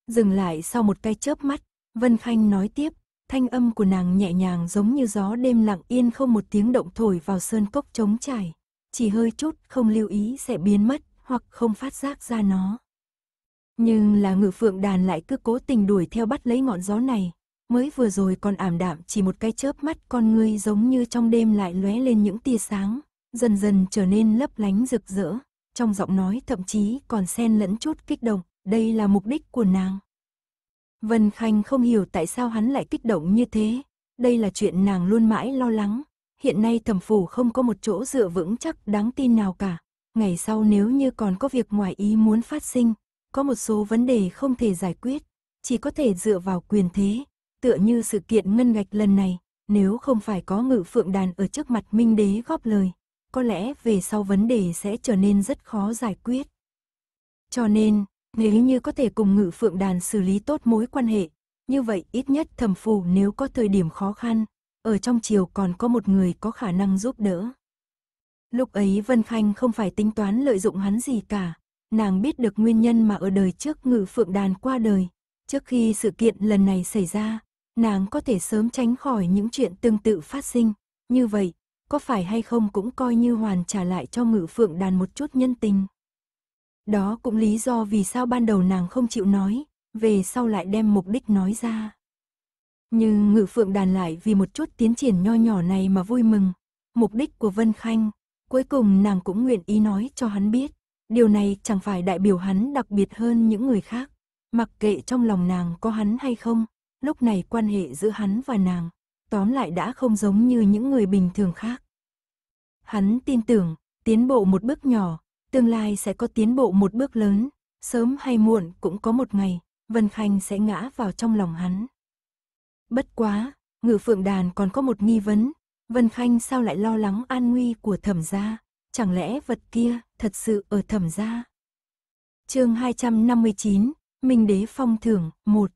Dừng lại sau một cái chớp mắt, Vân Khanh nói tiếp, thanh âm của nàng nhẹ nhàng giống như gió đêm lặng yên không một tiếng động thổi vào sơn cốc trống trải, chỉ hơi chút không lưu ý sẽ biến mất hoặc không phát giác ra nó. Nhưng là ngự phượng đàn lại cứ cố tình đuổi theo bắt lấy ngọn gió này, mới vừa rồi còn ảm đạm chỉ một cái chớp mắt con ngươi giống như trong đêm lại lóe lên những tia sáng, dần dần trở nên lấp lánh rực rỡ, trong giọng nói thậm chí còn xen lẫn chút kích động, đây là mục đích của nàng. Vân Khanh không hiểu tại sao hắn lại kích động như thế, đây là chuyện nàng luôn mãi lo lắng, hiện nay thẩm phủ không có một chỗ dựa vững chắc đáng tin nào cả, ngày sau nếu như còn có việc ngoài ý muốn phát sinh, có một số vấn đề không thể giải quyết, chỉ có thể dựa vào quyền thế, tựa như sự kiện ngân gạch lần này, nếu không phải có ngự phượng đàn ở trước mặt Minh Đế góp lời, có lẽ về sau vấn đề sẽ trở nên rất khó giải quyết. Cho nên, nếu như có thể cùng ngự phượng đàn xử lý tốt mối quan hệ, như vậy ít nhất thẩm phù nếu có thời điểm khó khăn, ở trong chiều còn có một người có khả năng giúp đỡ. Lúc ấy Vân Khanh không phải tính toán lợi dụng hắn gì cả, nàng biết được nguyên nhân mà ở đời trước ngự phượng đàn qua đời. Trước khi sự kiện lần này xảy ra, nàng có thể sớm tránh khỏi những chuyện tương tự phát sinh. Như vậy, có phải hay không cũng coi như hoàn trả lại cho ngự phượng đàn một chút nhân tình. Đó cũng lý do vì sao ban đầu nàng không chịu nói, về sau lại đem mục đích nói ra. Nhưng ngự phượng đàn lại vì một chút tiến triển nho nhỏ này mà vui mừng. Mục đích của Vân Khanh, cuối cùng nàng cũng nguyện ý nói cho hắn biết. Điều này chẳng phải đại biểu hắn đặc biệt hơn những người khác. Mặc kệ trong lòng nàng có hắn hay không, lúc này quan hệ giữa hắn và nàng, tóm lại đã không giống như những người bình thường khác. Hắn tin tưởng, tiến bộ một bước nhỏ, tương lai sẽ có tiến bộ một bước lớn, sớm hay muộn cũng có một ngày, Vân Khanh sẽ ngã vào trong lòng hắn. Bất quá, ngự phượng đàn còn có một nghi vấn, Vân Khanh sao lại lo lắng an nguy của thẩm gia, chẳng lẽ vật kia thật sự ở thẩm gia? chương 259, Minh Đế Phong Thưởng 1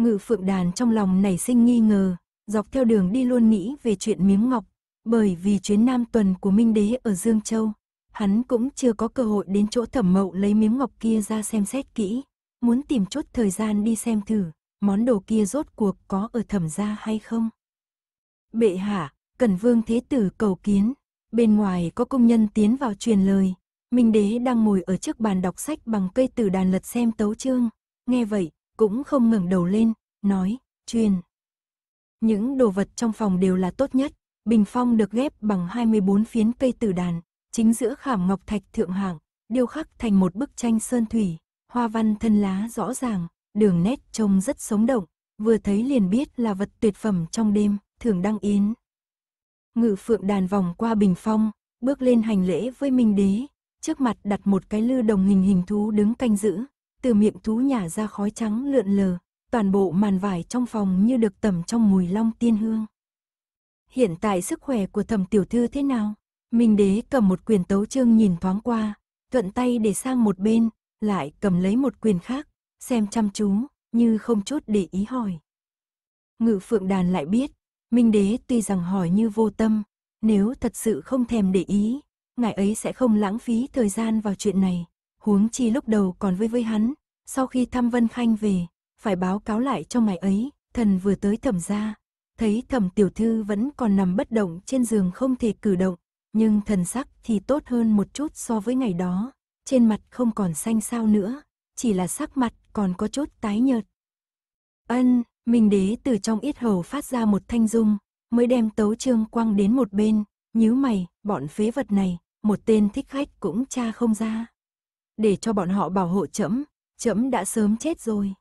Ngự phượng đàn trong lòng nảy sinh nghi ngờ, dọc theo đường đi luôn nghĩ về chuyện miếng ngọc, bởi vì chuyến nam tuần của Minh Đế ở Dương Châu, hắn cũng chưa có cơ hội đến chỗ thẩm mậu lấy miếng ngọc kia ra xem xét kỹ, muốn tìm chút thời gian đi xem thử, món đồ kia rốt cuộc có ở thẩm gia hay không. Bệ hạ, Cần Vương Thế Tử cầu kiến, bên ngoài có công nhân tiến vào truyền lời, Minh Đế đang ngồi ở trước bàn đọc sách bằng cây tử đàn lật xem tấu chương, nghe vậy, cũng không ngẩng đầu lên, nói, truyền. Những đồ vật trong phòng đều là tốt nhất, bình phong được ghép bằng 24 phiến cây tử đàn, chính giữa khảm ngọc thạch thượng hạng, điêu khắc thành một bức tranh sơn thủy, hoa văn thân lá rõ ràng, đường nét trông rất sống động, vừa thấy liền biết là vật tuyệt phẩm trong đêm, thường đăng yến. Ngự phượng đàn vòng qua bình phong, bước lên hành lễ với Minh Đế, trước mặt đặt một cái lư đồng hình hình thú đứng canh giữ, từ miệng thú nhả ra khói trắng lượn lờ, toàn bộ màn vải trong phòng như được tẩm trong mùi long tiên hương. Hiện tại sức khỏe của thẩm tiểu thư thế nào? Minh đế cầm một quyền tấu chương nhìn thoáng qua, thuận tay để sang một bên, lại cầm lấy một quyền khác, xem chăm chú, như không chút để ý hỏi. Ngự phượng đàn lại biết, Minh đế tuy rằng hỏi như vô tâm, nếu thật sự không thèm để ý, ngài ấy sẽ không lãng phí thời gian vào chuyện này huống chi lúc đầu còn với với hắn, sau khi thăm Vân Khanh về, phải báo cáo lại cho mày ấy, thần vừa tới thẩm ra, thấy thẩm tiểu thư vẫn còn nằm bất động trên giường không thể cử động, nhưng thần sắc thì tốt hơn một chút so với ngày đó, trên mặt không còn xanh xao nữa, chỉ là sắc mặt còn có chút tái nhợt. Ân, Minh đế từ trong ít hầu phát ra một thanh dung, mới đem tấu trương quăng đến một bên, nhíu mày, bọn phế vật này, một tên thích khách cũng tra không ra để cho bọn họ bảo hộ trẫm, trẫm đã sớm chết rồi.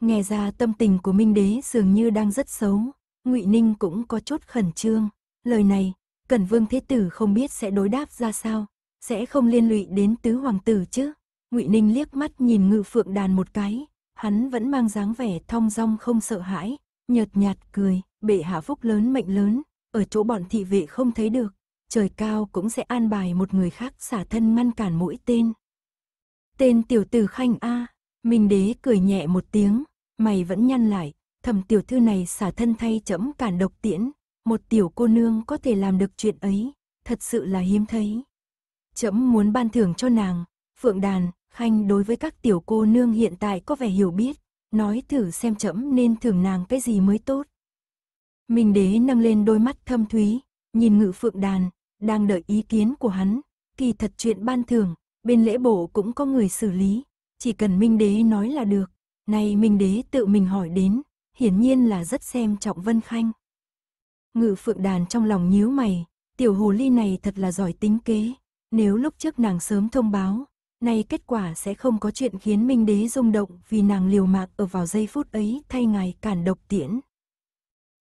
Nghe ra tâm tình của Minh Đế dường như đang rất xấu, Ngụy Ninh cũng có chút khẩn trương, lời này, Cẩn Vương Thế Tử không biết sẽ đối đáp ra sao, sẽ không liên lụy đến tứ hoàng tử chứ. Ngụy Ninh liếc mắt nhìn Ngự Phượng Đàn một cái, hắn vẫn mang dáng vẻ thong dong không sợ hãi, nhợt nhạt cười, bệ hạ phúc lớn mệnh lớn, ở chỗ bọn thị vệ không thấy được, trời cao cũng sẽ an bài một người khác xả thân ngăn cản mũi tên. Tên tiểu tử khanh a, Minh đế cười nhẹ một tiếng, mày vẫn nhăn lại, thầm tiểu thư này xả thân thay chấm cản độc tiễn, một tiểu cô nương có thể làm được chuyện ấy, thật sự là hiếm thấy. Chấm muốn ban thưởng cho nàng, Phượng Đàn, Khanh đối với các tiểu cô nương hiện tại có vẻ hiểu biết, nói thử xem chấm nên thưởng nàng cái gì mới tốt. Minh đế nâng lên đôi mắt thâm thúy, nhìn ngự Phượng Đàn, đang đợi ý kiến của hắn, kỳ thật chuyện ban thưởng, bên lễ bộ cũng có người xử lý, chỉ cần Minh Đế nói là được. Nay Minh Đế tự mình hỏi đến, hiển nhiên là rất xem trọng Vân Khanh. Ngự Phượng Đàn trong lòng nhíu mày, tiểu hồ ly này thật là giỏi tính kế, nếu lúc trước nàng sớm thông báo, nay kết quả sẽ không có chuyện khiến Minh Đế rung động vì nàng liều mạng ở vào giây phút ấy thay ngài cản độc tiễn.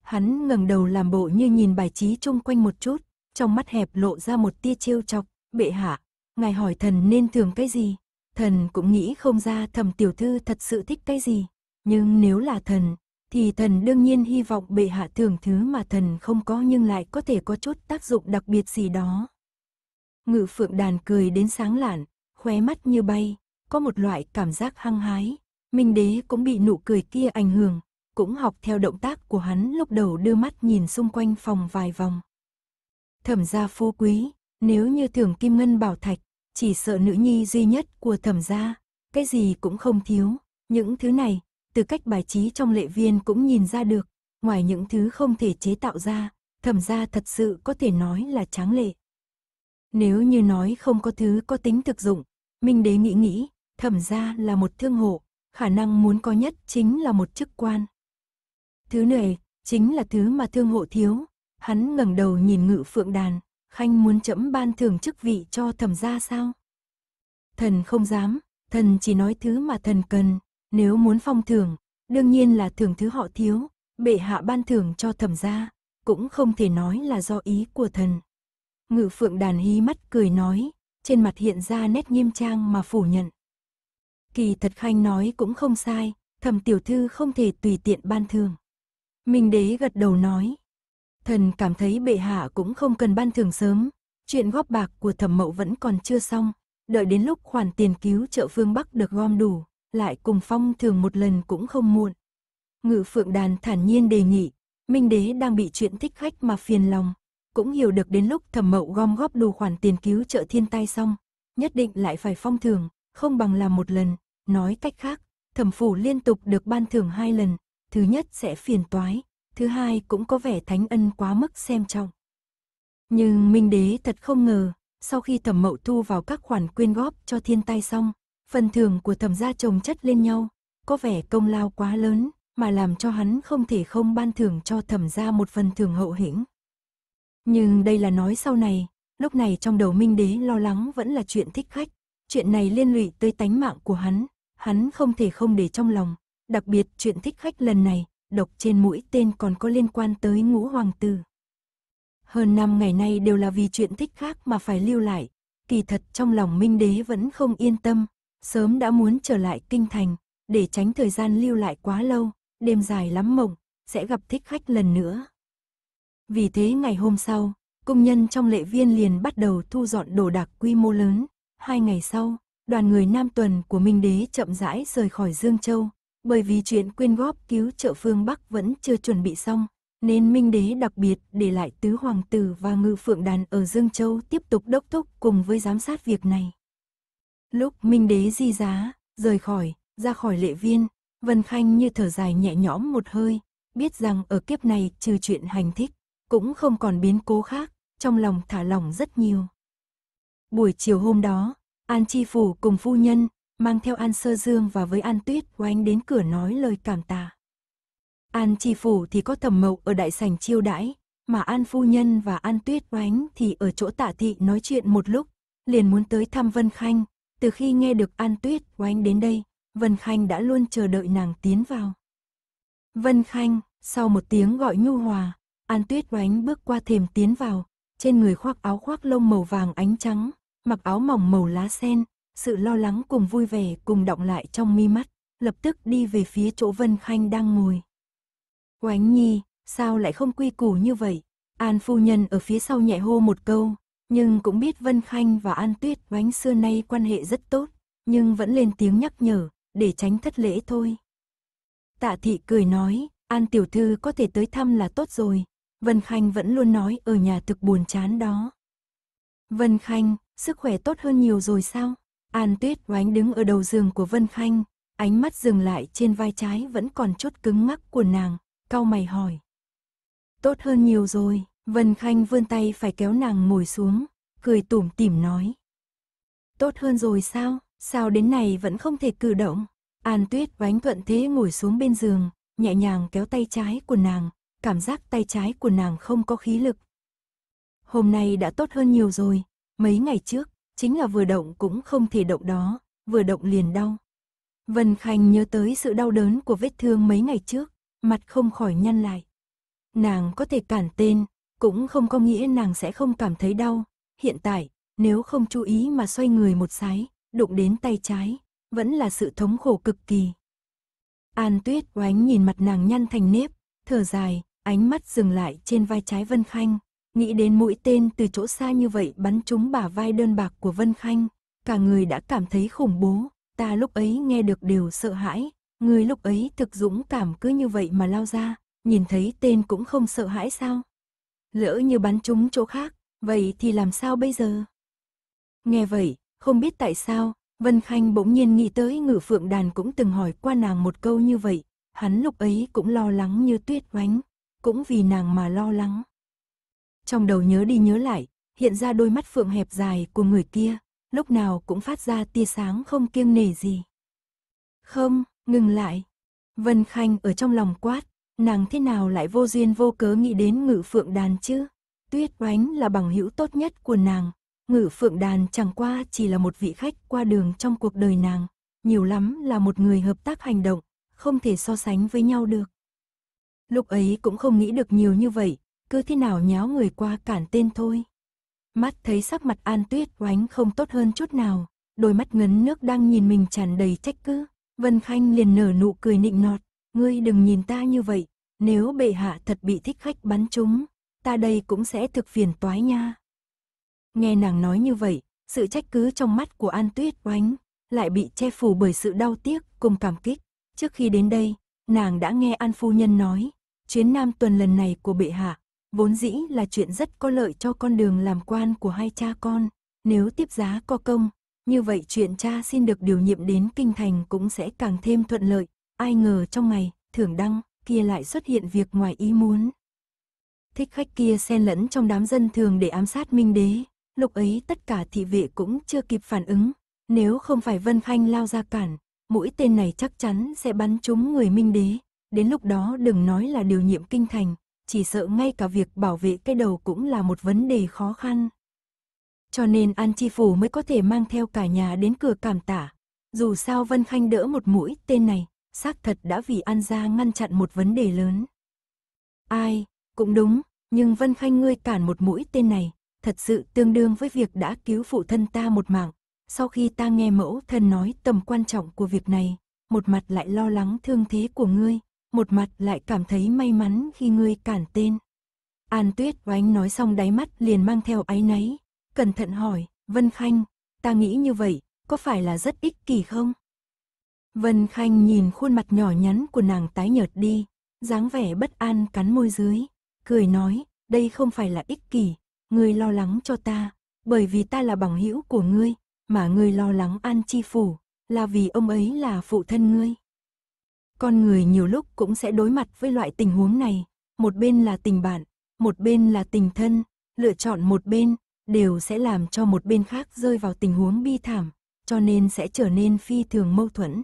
Hắn ngẩng đầu làm bộ như nhìn bài trí chung quanh một chút, trong mắt hẹp lộ ra một tia trêu chọc, bệ hạ, ngài hỏi thần nên thưởng cái gì? Thần cũng nghĩ không ra thầm tiểu thư thật sự thích cái gì. Nhưng nếu là thần, thì thần đương nhiên hy vọng bệ hạ thưởng thứ mà thần không có nhưng lại có thể có chút tác dụng đặc biệt gì đó. Ngự phượng đàn cười đến sáng lạn, khóe mắt như bay, có một loại cảm giác hăng hái. Minh đế cũng bị nụ cười kia ảnh hưởng, cũng học theo động tác của hắn lúc đầu đưa mắt nhìn xung quanh phòng vài vòng. Thẩm gia phú quý, nếu như thưởng kim ngân bảo thạch, chỉ sợ nữ nhi duy nhất của thẩm gia, cái gì cũng không thiếu, những thứ này, từ cách bài trí trong lệ viên cũng nhìn ra được, ngoài những thứ không thể chế tạo ra, thẩm gia thật sự có thể nói là tráng lệ. Nếu như nói không có thứ có tính thực dụng, Minh Đế nghĩ nghĩ, thẩm gia là một thương hộ, khả năng muốn có nhất chính là một chức quan. Thứ này chính là thứ mà thương hộ thiếu, hắn ngẩng đầu nhìn ngự phượng đàn, Khanh muốn chẫm ban thưởng chức vị cho thẩm gia sao? Thần không dám, thần chỉ nói thứ mà thần cần, nếu muốn phong thưởng, đương nhiên là thưởng thứ họ thiếu, bệ hạ ban thưởng cho thẩm gia, cũng không thể nói là do ý của thần. Ngự phượng đàn hí mắt cười nói, trên mặt hiện ra nét nghiêm trang mà phủ nhận. Kỳ thật khanh nói cũng không sai, thẩm tiểu thư không thể tùy tiện ban thưởng. Minh đế gật đầu nói, Thần cảm thấy bệ hạ cũng không cần ban thưởng sớm, chuyện góp bạc của thẩm mậu vẫn còn chưa xong, đợi đến lúc khoản tiền cứu trợ phương Bắc được gom đủ, lại cùng phong thường một lần cũng không muộn. Ngự phượng đàn thản nhiên đề nghị, Minh đế đang bị chuyện thích khách mà phiền lòng, cũng hiểu được đến lúc thẩm mậu gom góp đủ khoản tiền cứu trợ thiên tai xong, nhất định lại phải phong thường, không bằng làm một lần, nói cách khác, thẩm phủ liên tục được ban thưởng hai lần, thứ nhất sẽ phiền toái, thứ hai cũng có vẻ thánh ân quá mức xem trọng. Nhưng Minh Đế thật không ngờ, sau khi thẩm mậu thu vào các khoản quyên góp cho thiên tai xong, phần thưởng của thẩm gia chồng chất lên nhau, có vẻ công lao quá lớn mà làm cho hắn không thể không ban thưởng cho thẩm gia một phần thưởng hậu hĩnh. Nhưng đây là nói sau này, lúc này trong đầu Minh Đế lo lắng vẫn là chuyện thích khách, chuyện này liên lụy tới tánh mạng của hắn, hắn không thể không để trong lòng, đặc biệt chuyện thích khách lần này, độc trên mũi tên còn có liên quan tới ngũ hoàng tử. Hơn năm ngày nay đều là vì chuyện thích khác mà phải lưu lại, kỳ thật trong lòng Minh Đế vẫn không yên tâm, sớm đã muốn trở lại kinh thành, để tránh thời gian lưu lại quá lâu, đêm dài lắm mộng, sẽ gặp thích khách lần nữa. Vì thế ngày hôm sau, công nhân trong lệ viên liền bắt đầu thu dọn đồ đạc quy mô lớn. Hai ngày sau, đoàn người Nam Tuần của Minh Đế chậm rãi rời khỏi Dương Châu, bởi vì chuyện quyên góp cứu trợ phương Bắc vẫn chưa chuẩn bị xong, nên Minh Đế đặc biệt để lại tứ hoàng tử và ngư phượng đàn ở Dương Châu tiếp tục đốc thúc cùng với giám sát việc này. Lúc Minh Đế di giá, rời khỏi, ra khỏi lệ viên, Vân Khanh như thở dài nhẹ nhõm một hơi, biết rằng ở kiếp này trừ chuyện hành thích, cũng không còn biến cố khác, trong lòng thả lỏng rất nhiều. Buổi chiều hôm đó, An Chi Phủ cùng phu nhân, mang theo An Sơ Dương và với An Tuyết oanh đến cửa nói lời cảm tạ. An Chi Phủ thì có thẩm mậu ở đại sảnh chiêu đãi, mà An Phu Nhân và An Tuyết oanh thì ở chỗ tạ thị nói chuyện một lúc, liền muốn tới thăm Vân Khanh, từ khi nghe được An Tuyết oanh đến đây, Vân Khanh đã luôn chờ đợi nàng tiến vào. Vân Khanh, sau một tiếng gọi nhu hòa, An Tuyết oánh bước qua thềm tiến vào, trên người khoác áo khoác lông màu vàng ánh trắng, mặc áo mỏng màu lá sen, sự lo lắng cùng vui vẻ cùng động lại trong mi mắt, lập tức đi về phía chỗ Vân Khanh đang ngồi. Oánh nhi, sao lại không quy củ như vậy? An phu nhân ở phía sau nhẹ hô một câu, nhưng cũng biết Vân Khanh và An Tuyết oánh xưa nay quan hệ rất tốt, nhưng vẫn lên tiếng nhắc nhở, để tránh thất lễ thôi. Tạ thị cười nói, An tiểu thư có thể tới thăm là tốt rồi, Vân Khanh vẫn luôn nói ở nhà thực buồn chán đó. Vân Khanh, sức khỏe tốt hơn nhiều rồi sao? An Tuyết oánh đứng ở đầu giường của Vân Khanh, ánh mắt dừng lại trên vai trái vẫn còn chút cứng ngắc của nàng, cau mày hỏi. Tốt hơn nhiều rồi, Vân Khanh vươn tay phải kéo nàng ngồi xuống, cười tủm tỉm nói. Tốt hơn rồi sao, sao đến này vẫn không thể cử động. An Tuyết oánh thuận thế ngồi xuống bên giường, nhẹ nhàng kéo tay trái của nàng, cảm giác tay trái của nàng không có khí lực. Hôm nay đã tốt hơn nhiều rồi, mấy ngày trước, chính là vừa động cũng không thể động đó, vừa động liền đau. Vân Khanh nhớ tới sự đau đớn của vết thương mấy ngày trước, mặt không khỏi nhăn lại. Nàng có thể cản tên, cũng không có nghĩa nàng sẽ không cảm thấy đau. Hiện tại, nếu không chú ý mà xoay người một sái, đụng đến tay trái, vẫn là sự thống khổ cực kỳ. An Tuyết oánh nhìn mặt nàng nhăn thành nếp, thở dài, ánh mắt dừng lại trên vai trái Vân Khanh, Nghĩ đến mũi tên từ chỗ xa như vậy bắn trúng bả vai đơn bạc của Vân Khanh, cả người đã cảm thấy khủng bố, ta lúc ấy nghe được đều sợ hãi, người lúc ấy thực dũng cảm cứ như vậy mà lao ra, nhìn thấy tên cũng không sợ hãi sao? Lỡ như bắn trúng chỗ khác, vậy thì làm sao bây giờ? Nghe vậy, không biết tại sao, Vân Khanh bỗng nhiên nghĩ tới Ngự phượng đàn cũng từng hỏi qua nàng một câu như vậy, hắn lúc ấy cũng lo lắng như tuyết oánh, cũng vì nàng mà lo lắng. Trong đầu nhớ đi nhớ lại, hiện ra đôi mắt phượng hẹp dài của người kia, lúc nào cũng phát ra tia sáng không kiêng nể gì. Không, ngừng lại. Vân Khanh ở trong lòng quát, nàng thế nào lại vô duyên vô cớ nghĩ đến ngự phượng đàn chứ? Tuyết oánh là bằng hữu tốt nhất của nàng, ngự phượng đàn chẳng qua chỉ là một vị khách qua đường trong cuộc đời nàng, nhiều lắm là một người hợp tác hành động, không thể so sánh với nhau được. Lúc ấy cũng không nghĩ được nhiều như vậy, cứ thế nào nháo người qua cản tên thôi. Mắt thấy sắc mặt An Tuyết oánh không tốt hơn chút nào, đôi mắt ngấn nước đang nhìn mình tràn đầy trách cứ, Vân Khanh liền nở nụ cười nịnh nọt, ngươi đừng nhìn ta như vậy, nếu bệ hạ thật bị thích khách bắn trúng, ta đây cũng sẽ thực phiền toái nha. Nghe nàng nói như vậy, sự trách cứ trong mắt của An Tuyết oánh lại bị che phủ bởi sự đau tiếc cùng cảm kích. Trước khi đến đây, nàng đã nghe An Phu Nhân nói, chuyến Nam tuần lần này của bệ hạ vốn dĩ là chuyện rất có lợi cho con đường làm quan của hai cha con, nếu tiếp giá có công, như vậy chuyện cha xin được điều nhiệm đến kinh thành cũng sẽ càng thêm thuận lợi, ai ngờ trong ngày, thưởng đăng, kia lại xuất hiện việc ngoài ý muốn. Thích khách kia xen lẫn trong đám dân thường để ám sát Minh Đế, lúc ấy tất cả thị vệ cũng chưa kịp phản ứng, nếu không phải Vân Khanh lao ra cản, mũi tên này chắc chắn sẽ bắn trúng người Minh Đế, đến lúc đó đừng nói là điều nhiệm kinh thành, chỉ sợ ngay cả việc bảo vệ cái đầu cũng là một vấn đề khó khăn. Cho nên An Chi Phủ mới có thể mang theo cả nhà đến cửa cảm tả. Dù sao Vân Khanh đỡ một mũi tên này, xác thật đã vì An Gia ngăn chặn một vấn đề lớn. Ai, cũng đúng, nhưng Vân Khanh ngươi cản một mũi tên này, thật sự tương đương với việc đã cứu phụ thân ta một mạng. Sau khi ta nghe mẫu thân nói tầm quan trọng của việc này, một mặt lại lo lắng thương thế của ngươi, một mặt lại cảm thấy may mắn khi ngươi cản tên. An Tuyết oánh nói xong đáy mắt liền mang theo áy náy, cẩn thận hỏi, Vân Khanh, ta nghĩ như vậy, có phải là rất ích kỷ không? Vân Khanh nhìn khuôn mặt nhỏ nhắn của nàng tái nhợt đi, dáng vẻ bất an cắn môi dưới, cười nói, đây không phải là ích kỷ, ngươi lo lắng cho ta, bởi vì ta là bằng hữu của ngươi, mà ngươi lo lắng An Chi Phủ, là vì ông ấy là phụ thân ngươi. Con người nhiều lúc cũng sẽ đối mặt với loại tình huống này, một bên là tình bạn, một bên là tình thân, lựa chọn một bên đều sẽ làm cho một bên khác rơi vào tình huống bi thảm, cho nên sẽ trở nên phi thường mâu thuẫn.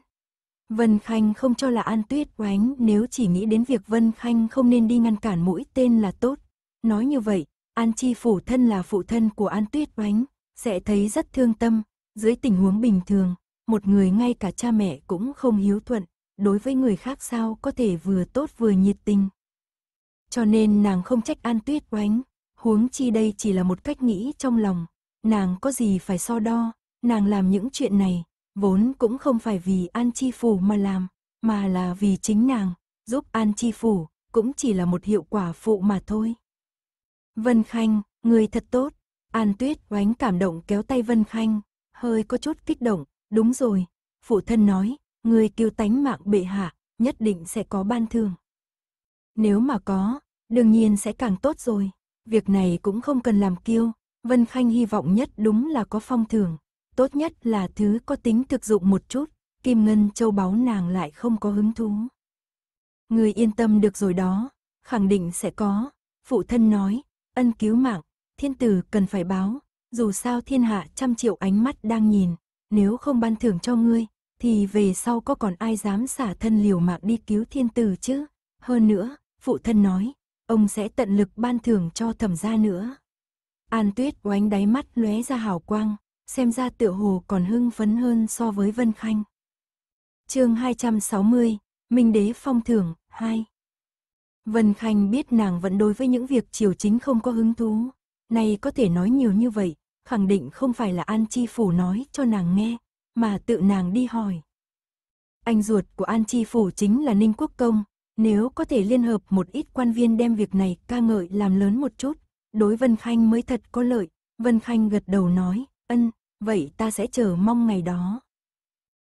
Vân Khanh không cho là An Tuyết oánh nếu chỉ nghĩ đến việc Vân Khanh không nên đi ngăn cản mũi tên là tốt. Nói như vậy, An Chi phủ thân là phụ thân của An Tuyết oánh, sẽ thấy rất thương tâm. Dưới tình huống bình thường, một người ngay cả cha mẹ cũng không hiếu thuận, đối với người khác sao có thể vừa tốt vừa nhiệt tình. Cho nên nàng không trách An Tuyết oánh, huống chi đây chỉ là một cách nghĩ trong lòng, nàng có gì phải so đo, nàng làm những chuyện này, vốn cũng không phải vì An Chi Phủ mà làm, mà là vì chính nàng, giúp An Chi Phủ, cũng chỉ là một hiệu quả phụ mà thôi. Vân Khanh, người thật tốt, An Tuyết oánh cảm động kéo tay Vân Khanh, hơi có chút kích động, đúng rồi, phụ thân nói, người cứu tánh mạng bệ hạ, nhất định sẽ có ban thưởng. Nếu mà có, đương nhiên sẽ càng tốt rồi. Việc này cũng không cần làm kiêu, Vân Khanh hy vọng nhất đúng là có phong thưởng, tốt nhất là thứ có tính thực dụng một chút, kim ngân châu báu nàng lại không có hứng thú. Người yên tâm được rồi đó, khẳng định sẽ có, phụ thân nói, ân cứu mạng, thiên tử cần phải báo, dù sao thiên hạ trăm triệu ánh mắt đang nhìn, nếu không ban thưởng cho ngươi, thì về sau có còn ai dám xả thân liều mạng đi cứu thiên tử chứ? Hơn nữa, phụ thân nói, ông sẽ tận lực ban thưởng cho thẩm gia nữa. An Tuyết oánh đáy mắt lóe ra hào quang, xem ra tựa hồ còn hưng phấn hơn so với Vân Khanh. Chương 260, Minh đế phong thưởng 2. Vân Khanh biết nàng vẫn đối với những việc triều chính không có hứng thú, nay có thể nói nhiều như vậy, khẳng định không phải là An Chi phủ nói cho nàng nghe, mà tự nàng đi hỏi. Anh ruột của An Chi Phủ chính là Ninh Quốc Công, nếu có thể liên hợp một ít quan viên đem việc này ca ngợi làm lớn một chút, đối Vân Khanh mới thật có lợi. Vân Khanh gật đầu nói, ân, vậy ta sẽ chờ mong ngày đó.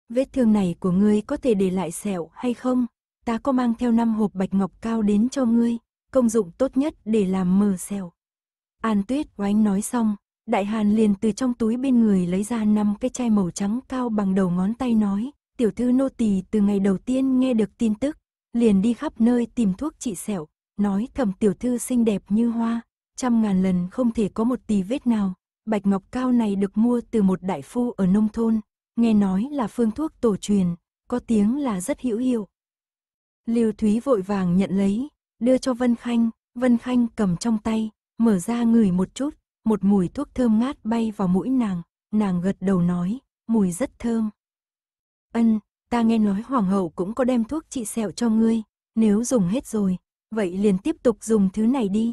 Vết thương này của ngươi có thể để lại sẹo hay không? Ta có mang theo năm hộp bạch ngọc cao đến cho ngươi, công dụng tốt nhất để làm mờ sẹo. An Tuyết oánh nói xong, Đại Hàn liền từ trong túi bên người lấy ra năm cái chai màu trắng cao bằng đầu ngón tay nói, tiểu thư nô tỳ từ ngày đầu tiên nghe được tin tức, liền đi khắp nơi tìm thuốc trị sẹo, nói thầm tiểu thư xinh đẹp như hoa, trăm ngàn lần không thể có một tì vết nào. Bạch ngọc cao này được mua từ một đại phu ở nông thôn, nghe nói là phương thuốc tổ truyền, có tiếng là rất hữu hiệu. Liêu Thúy vội vàng nhận lấy, đưa cho Vân Khanh, Vân Khanh cầm trong tay, mở ra ngửi một chút, một mùi thuốc thơm ngát bay vào mũi nàng, nàng gật đầu nói, mùi rất thơm. Ân, ta nghe nói hoàng hậu cũng có đem thuốc trị sẹo cho ngươi, nếu dùng hết rồi, vậy liền tiếp tục dùng thứ này đi.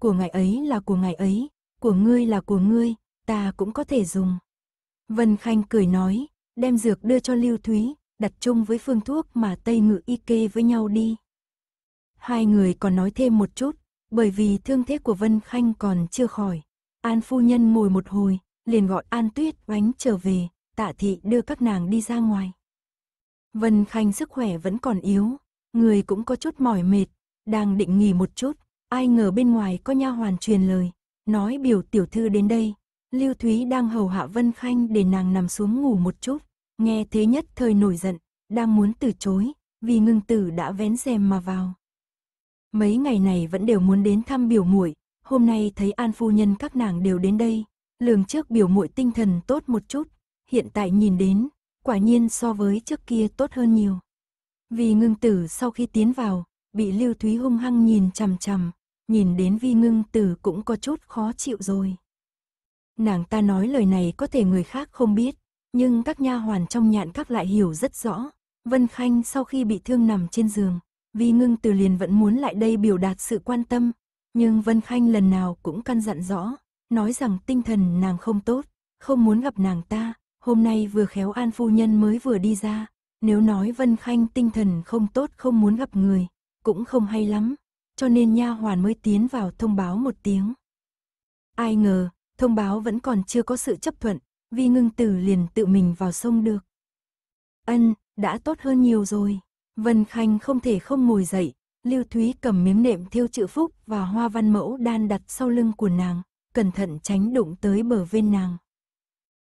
Của ngài ấy là của ngài ấy, của ngươi là của ngươi, ta cũng có thể dùng. Vân Khanh cười nói, đem dược đưa cho Lưu Thúy, đặt chung với phương thuốc mà Tây Ngự y kê với nhau đi. Hai người còn nói thêm một chút, bởi vì thương thế của Vân Khanh còn chưa khỏi. An phu nhân ngồi một hồi, liền gọi An Tuyết oánh trở về, tạ thị đưa các nàng đi ra ngoài. Vân Khanh sức khỏe vẫn còn yếu, người cũng có chút mỏi mệt, đang định nghỉ một chút, ai ngờ bên ngoài có nha hoàn truyền lời, nói biểu tiểu thư đến đây. Lưu Thúy đang hầu hạ Vân Khanh để nàng nằm xuống ngủ một chút, nghe thế nhất thời nổi giận, đang muốn từ chối, vì ngưng tử đã vén rèm mà vào mấy ngày này vẫn đều muốn đến thăm biểu muội, hôm nay thấy An phu nhân các nàng đều đến đây, lường trước biểu muội tinh thần tốt một chút, hiện tại nhìn đến, quả nhiên so với trước kia tốt hơn nhiều. Vì ngưng tử sau khi tiến vào, bị Lưu Thúy hung hăng nhìn chằm chằm, nhìn đến vi ngưng tử cũng có chút khó chịu rồi. Nàng ta nói lời này có thể người khác không biết, nhưng các nha hoàn trong nhạn các lại hiểu rất rõ. Vân Khanh sau khi bị thương nằm trên giường, Vi Ngưng Từ liền vẫn muốn lại đây biểu đạt sự quan tâm, nhưng Vân Khanh lần nào cũng căn dặn rõ, nói rằng tinh thần nàng không tốt, không muốn gặp nàng ta, hôm nay vừa khéo An Phu Nhân mới vừa đi ra, nếu nói Vân Khanh tinh thần không tốt không muốn gặp người, cũng không hay lắm, cho nên nha hoàn mới tiến vào thông báo một tiếng. Ai ngờ, thông báo vẫn còn chưa có sự chấp thuận, Vi Ngưng Từ liền tự mình vào sông được. Ân, đã tốt hơn nhiều rồi. Vân Khanh không thể không ngồi dậy, Lưu Thúy cầm miếng nệm thiêu chữ phúc và hoa văn mẫu đan đặt sau lưng của nàng, cẩn thận tránh đụng tới bờ ven nàng.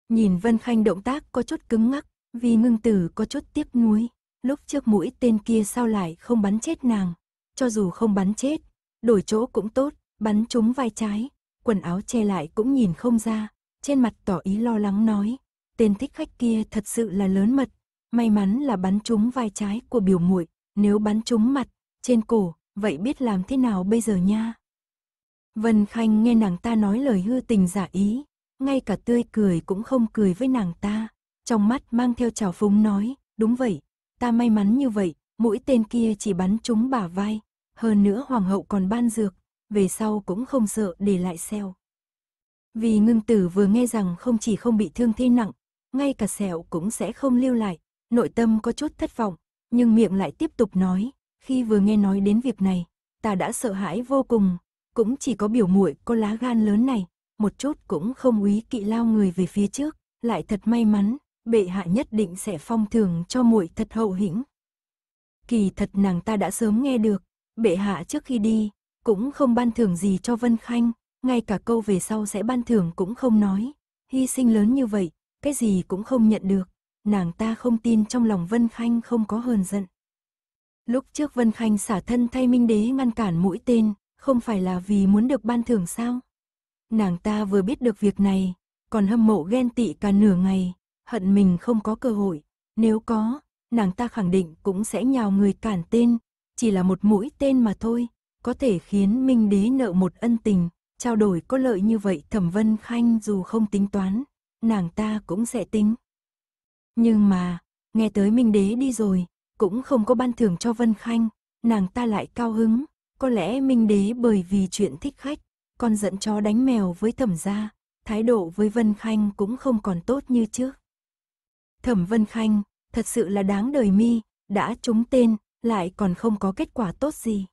Nhìn Vân Khanh động tác có chút cứng ngắc, vì ngưng tử có chút tiếc nuối, lúc trước mũi tên kia sao lại không bắn chết nàng, cho dù không bắn chết, đổi chỗ cũng tốt, bắn trúng vai trái, quần áo che lại cũng nhìn không ra, trên mặt tỏ ý lo lắng nói, tên thích khách kia thật sự là lớn mật, May mắn là bắn trúng vai trái của biểu muội, nếu bắn trúng mặt, trên cổ, vậy biết làm thế nào bây giờ nha. Vân Khanh nghe nàng ta nói lời hư tình giả ý, ngay cả tươi cười cũng không cười với nàng ta, trong mắt mang theo trào phúng nói, đúng vậy, ta may mắn như vậy, mũi tên kia chỉ bắn trúng bả vai, hơn nữa hoàng hậu còn ban dược, về sau cũng không sợ để lại sẹo. Vì ngưng tử vừa nghe rằng không chỉ không bị thương thế nặng, ngay cả sẹo cũng sẽ không lưu lại, nội tâm có chút thất vọng, nhưng miệng lại tiếp tục nói, khi vừa nghe nói đến việc này, ta đã sợ hãi vô cùng, cũng chỉ có biểu muội có lá gan lớn này, một chút cũng không úy kỵ lao người về phía trước, lại thật may mắn, bệ hạ nhất định sẽ phong thưởng cho muội thật hậu hĩnh. Kỳ thật nàng ta đã sớm nghe được, bệ hạ trước khi đi, cũng không ban thưởng gì cho Vân Khanh, ngay cả câu về sau sẽ ban thưởng cũng không nói, hy sinh lớn như vậy, cái gì cũng không nhận được, nàng ta không tin trong lòng Vân Khanh không có hờn giận. Lúc trước Vân Khanh xả thân thay Minh Đế ngăn cản mũi tên, không phải là vì muốn được ban thưởng sao? Nàng ta vừa biết được việc này, còn hâm mộ ghen tị cả nửa ngày, hận mình không có cơ hội, nếu có, nàng ta khẳng định cũng sẽ nhào người cản tên, chỉ là một mũi tên mà thôi, có thể khiến Minh Đế nợ một ân tình, trao đổi có lợi như vậy Thẩm Vân Khanh dù không tính toán, nàng ta cũng sẽ tính. Nhưng mà, nghe tới Minh Đế đi rồi, cũng không có ban thưởng cho Vân Khanh, nàng ta lại cao hứng, có lẽ Minh Đế bởi vì chuyện thích khách, còn giận chó đánh mèo với thẩm gia, thái độ với Vân Khanh cũng không còn tốt như trước. Thẩm Vân Khanh, thật sự là đáng đời mi, đã trúng tên, lại còn không có kết quả tốt gì.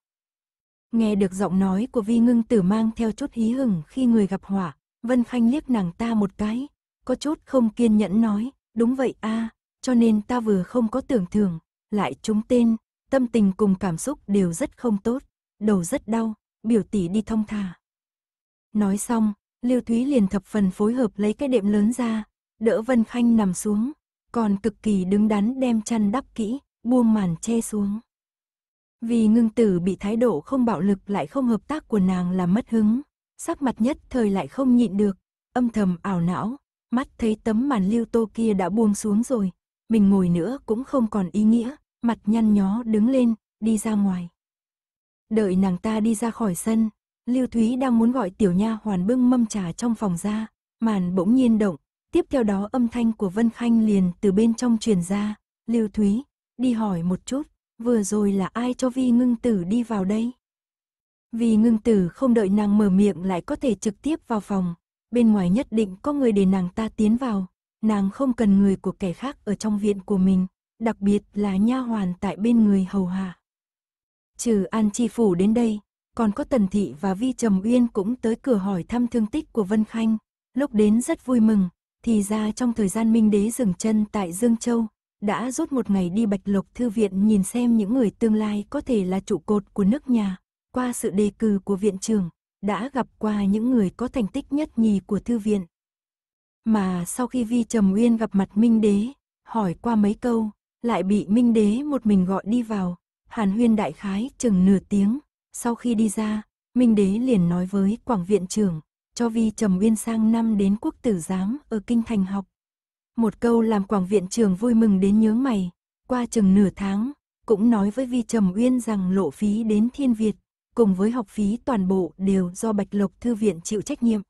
Nghe được giọng nói của Vi Ngưng Tử mang theo chút hí hửng khi người gặp hỏa Vân Khanh liếc nàng ta một cái, có chút không kiên nhẫn nói, Đúng vậy a, à, cho nên ta vừa không có tưởng thưởng, lại trúng tên, tâm tình cùng cảm xúc đều rất không tốt, đầu rất đau, biểu tỷ đi thông thả. Nói xong, Lưu Thúy liền thập phần phối hợp lấy cái đệm lớn ra, đỡ Vân Khanh nằm xuống, còn cực kỳ đứng đắn đem chăn đắp kỹ, buông màn che xuống. Vì ngưng tử bị thái độ không bạo lực lại không hợp tác của nàng làm mất hứng, sắc mặt nhất thời lại không nhịn được, âm thầm ảo não, mắt thấy tấm màn lưu tô kia đã buông xuống rồi, mình ngồi nữa cũng không còn ý nghĩa, mặt nhăn nhó đứng lên, đi ra ngoài. Đợi nàng ta đi ra khỏi sân, Lưu Thúy đang muốn gọi tiểu nha hoàn bưng mâm trà trong phòng ra, màn bỗng nhiên động, tiếp theo đó âm thanh của Vân Khanh liền từ bên trong truyền ra, Lưu Thúy, đi hỏi một chút, vừa rồi là ai cho Vi Ngưng Tử đi vào đây? Vì Ngưng Tử không đợi nàng mở miệng lại có thể trực tiếp vào phòng, bên ngoài nhất định có người để nàng ta tiến vào, nàng không cần người của kẻ khác ở trong viện của mình, đặc biệt là nha hoàn tại bên người hầu hạ. Trừ An Chi Phủ đến đây, còn có Tần Thị và Vi Trầm Uyên cũng tới cửa hỏi thăm thương tích của Vân Khanh, lúc đến rất vui mừng, thì ra trong thời gian Minh Đế dừng chân tại Dương Châu, đã rút một ngày đi Bạch Lộc Thư Viện nhìn xem những người tương lai có thể là trụ cột của nước nhà, qua sự đề cử của viện trưởng đã gặp qua những người có thành tích nhất nhì của thư viện. Mà sau khi Vi Trầm Uyên gặp mặt Minh Đế, hỏi qua mấy câu, lại bị Minh Đế một mình gọi đi vào, hàn huyên đại khái chừng nửa tiếng, sau khi đi ra, Minh Đế liền nói với Quảng Viện trưởng, cho Vi Trầm Uyên sang năm đến quốc tử giám ở Kinh Thành học. Một câu làm Quảng Viện trưởng vui mừng đến nhớ mày, qua chừng nửa tháng, cũng nói với Vi Trầm Uyên rằng lộ phí đến Thiên Việt, cùng với học phí toàn bộ đều do Bạch Lộc Thư viện chịu trách nhiệm.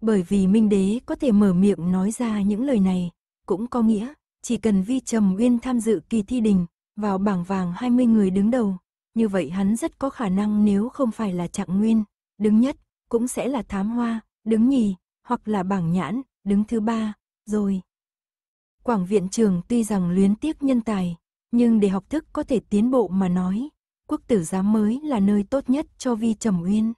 Bởi vì Minh Đế có thể mở miệng nói ra những lời này, cũng có nghĩa, chỉ cần Vi Trầm Uyên tham dự kỳ thi đình, vào bảng vàng 20 người đứng đầu, như vậy hắn rất có khả năng nếu không phải là Trạng Nguyên, đứng nhất, cũng sẽ là Thám Hoa, đứng nhì, hoặc là bảng nhãn, đứng thứ ba, rồi. Quảng viện trường tuy rằng luyến tiếc nhân tài, nhưng để học thức có thể tiến bộ mà nói, quốc tử giám mới là nơi tốt nhất cho Vi Trầm Uyên.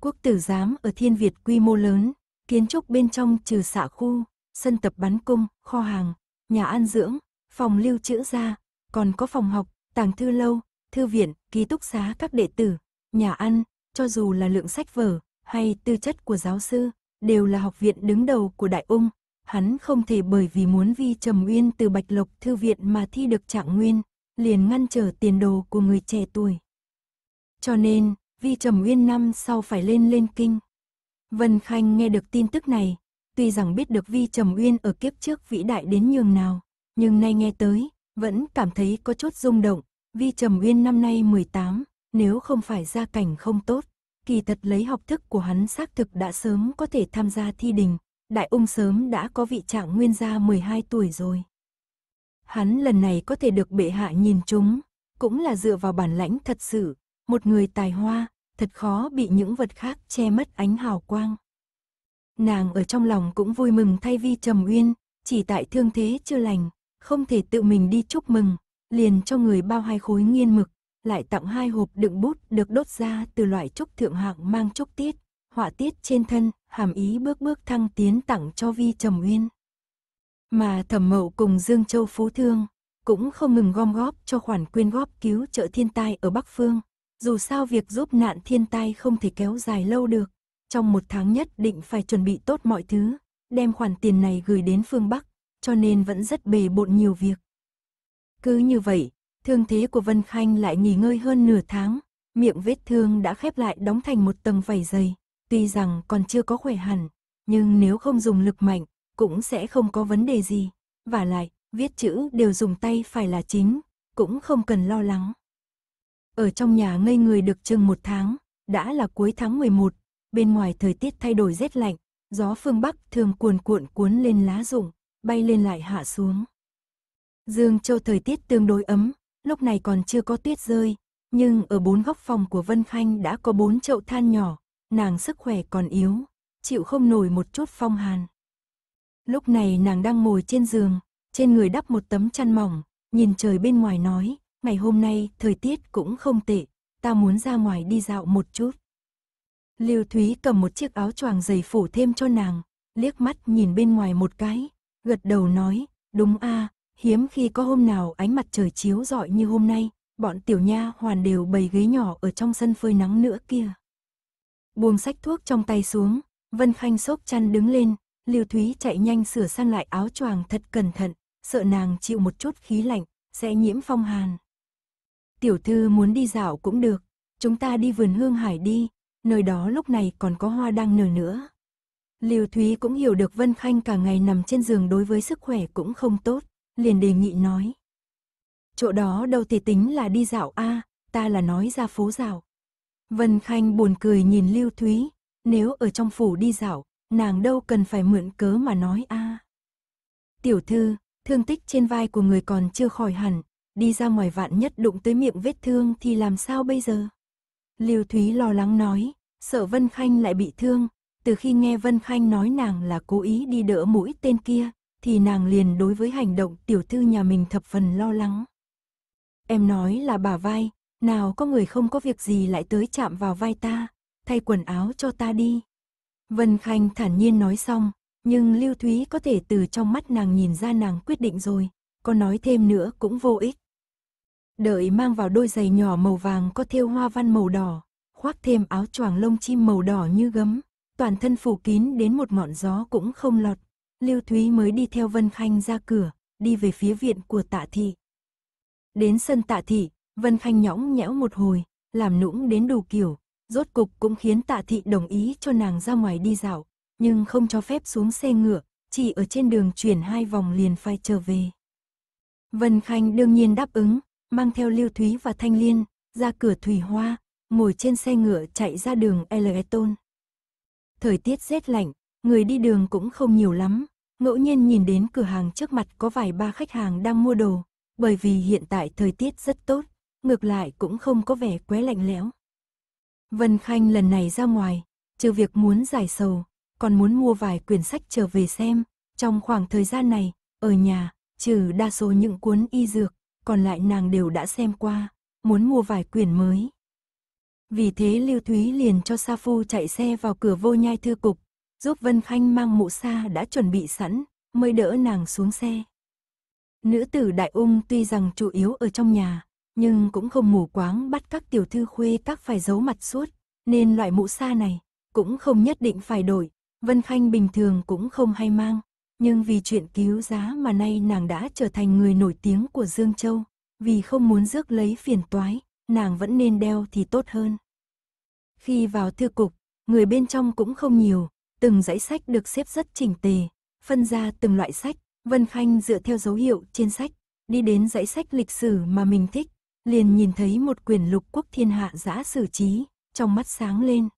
Quốc tử giám ở Thiên Việt quy mô lớn, kiến trúc bên trong trừ xạ khu, sân tập bắn cung, kho hàng, nhà ăn dưỡng, phòng lưu trữ gia, còn có phòng học, tàng thư lâu, thư viện, ký túc xá các đệ tử, nhà ăn, cho dù là lượng sách vở hay tư chất của giáo sư, đều là học viện đứng đầu của Đại Ung. Hắn không thể bởi vì muốn Vi Trầm Uyên từ Bạch Lộc Thư viện mà thi được trạng nguyên, liền ngăn trở tiền đồ của người trẻ tuổi. Cho nên, Vi Trầm Uyên năm sau phải lên lên kinh. Vân Khanh nghe được tin tức này, tuy rằng biết được Vi Trầm Uyên ở kiếp trước vĩ đại đến nhường nào, nhưng nay nghe tới, vẫn cảm thấy có chút rung động. Vi Trầm Uyên năm nay 18, nếu không phải gia cảnh không tốt, kỳ thật lấy học thức của hắn xác thực đã sớm có thể tham gia thi đình, đại ung sớm đã có vị trạng nguyên gia 12 tuổi rồi. Hắn lần này có thể được bệ hạ nhìn chúng, cũng là dựa vào bản lãnh thật sự, một người tài hoa, thật khó bị những vật khác che mất ánh hào quang. Nàng ở trong lòng cũng vui mừng thay vi Trầm Uyên, chỉ tại thương thế chưa lành, không thể tự mình đi chúc mừng, liền cho người bao hai khối nghiên mực, lại tặng hai hộp đựng bút được đốt ra từ loại trúc thượng hạng mang trúc tiết, họa tiết trên thân, hàm ý bước bước thăng tiến tặng cho vi Trầm Uyên. Mà thẩm mậu cùng Dương Châu Phú Thương cũng không ngừng gom góp cho khoản quyên góp cứu trợ thiên tai ở Bắc Phương. Dù sao việc giúp nạn thiên tai không thể kéo dài lâu được, trong một tháng nhất định phải chuẩn bị tốt mọi thứ, đem khoản tiền này gửi đến phương Bắc, cho nên vẫn rất bề bộn nhiều việc. Cứ như vậy, thương thế của Vân Khanh lại nghỉ ngơi hơn nửa tháng, miệng vết thương đã khép lại đóng thành một tầng vảy dày, tuy rằng còn chưa có khỏe hẳn, nhưng nếu không dùng lực mạnh, cũng sẽ không có vấn đề gì. Và lại, viết chữ đều dùng tay phải là chính, cũng không cần lo lắng. Ở trong nhà ngây người được chừng một tháng, đã là cuối tháng 11, bên ngoài thời tiết thay đổi rét lạnh, gió phương Bắc thường cuồn cuộn cuốn lên lá rụng, bay lên lại hạ xuống. Dương Châu thời tiết tương đối ấm, lúc này còn chưa có tuyết rơi, nhưng ở bốn góc phòng của Vân Khanh đã có bốn chậu than nhỏ, nàng sức khỏe còn yếu, chịu không nổi một chút phong hàn. Lúc này nàng đang ngồi trên giường, trên người đắp một tấm chăn mỏng, nhìn trời bên ngoài nói, ngày hôm nay thời tiết cũng không tệ, ta muốn ra ngoài đi dạo một chút. Liêu Thúy cầm một chiếc áo choàng dày phủ thêm cho nàng, liếc mắt nhìn bên ngoài một cái, gật đầu nói, đúng a, hiếm khi có hôm nào ánh mặt trời chiếu rọi như hôm nay, bọn tiểu nha hoàn đều bày ghế nhỏ ở trong sân phơi nắng nữa kia. Buông sách thuốc trong tay xuống, Vân Khanh sốc chăn đứng lên, Lưu Thúy chạy nhanh sửa sang lại áo choàng thật cẩn thận, sợ nàng chịu một chút khí lạnh, sẽ nhiễm phong hàn. Tiểu thư muốn đi dạo cũng được, chúng ta đi vườn hương hải đi, nơi đó lúc này còn có hoa đang nở nữa. Lưu Thúy cũng hiểu được Vân Khanh cả ngày nằm trên giường đối với sức khỏe cũng không tốt, liền đề nghị nói. Chỗ đó đâu thì tính là đi dạo a, ta là nói ra phố dạo. Vân Khanh buồn cười nhìn Lưu Thúy, nếu ở trong phủ đi dạo, nàng đâu cần phải mượn cớ mà nói a. À. Tiểu thư, thương tích trên vai của người còn chưa khỏi hẳn, đi ra ngoài vạn nhất đụng tới miệng vết thương thì làm sao bây giờ? Liêu Thúy lo lắng nói, sợ Vân Khanh lại bị thương, từ khi nghe Vân Khanh nói nàng là cố ý đi đỡ mũi tên kia, thì nàng liền đối với hành động tiểu thư nhà mình thập phần lo lắng. Em nói là bà vai, nào có người không có việc gì lại tới chạm vào vai ta, thay quần áo cho ta đi. Vân Khanh thản nhiên nói xong, nhưng Lưu Thúy có thể từ trong mắt nàng nhìn ra nàng quyết định rồi, có nói thêm nữa cũng vô ích. Đợi mang vào đôi giày nhỏ màu vàng có thêu hoa văn màu đỏ, khoác thêm áo choàng lông chim màu đỏ như gấm, toàn thân phủ kín đến một ngọn gió cũng không lọt. Lưu Thúy mới đi theo Vân Khanh ra cửa, đi về phía viện của tạ thị. Đến sân tạ thị, Vân Khanh nhõng nhẽo một hồi, làm nũng đến đủ kiểu, Rốt cục cũng khiến tạ thị đồng ý cho nàng ra ngoài đi dạo, nhưng không cho phép xuống xe ngựa, chỉ ở trên đường chuyển hai vòng liền phải trở về. Vân Khanh đương nhiên đáp ứng, mang theo Lưu Thúy và Thanh Liên, ra cửa Thủy Hoa, ngồi trên xe ngựa chạy ra đường El Thời tiết rét lạnh, người đi đường cũng không nhiều lắm, ngẫu nhiên nhìn đến cửa hàng trước mặt có vài ba khách hàng đang mua đồ, bởi vì hiện tại thời tiết rất tốt, ngược lại cũng không có vẻ quá lạnh lẽo. Vân Khanh lần này ra ngoài, trừ việc muốn giải sầu, còn muốn mua vài quyển sách trở về xem, trong khoảng thời gian này, ở nhà, trừ đa số những cuốn y dược, còn lại nàng đều đã xem qua, muốn mua vài quyển mới. Vì thế Lưu Thúy liền cho Sa Phu chạy xe vào cửa vô nhai thư cục, giúp Vân Khanh mang mụ sa đã chuẩn bị sẵn, mới đỡ nàng xuống xe. Nữ tử Đại Ung tuy rằng chủ yếu ở trong nhà, nhưng cũng không mù quáng bắt các tiểu thư khuê các phải giấu mặt suốt, nên loại mũ sa này cũng không nhất định phải đổi, Vân Khanh bình thường cũng không hay mang, nhưng vì chuyện cứu giá mà nay nàng đã trở thành người nổi tiếng của Dương Châu, vì không muốn rước lấy phiền toái, nàng vẫn nên đeo thì tốt hơn. Khi vào thư cục, người bên trong cũng không nhiều, từng dãy sách được xếp rất chỉnh tề, phân ra từng loại sách, Vân Khanh dựa theo dấu hiệu trên sách, đi đến dãy sách lịch sử mà mình thích, liền nhìn thấy một quyển lục quốc thiên hạ giã sử trí, trong mắt sáng lên.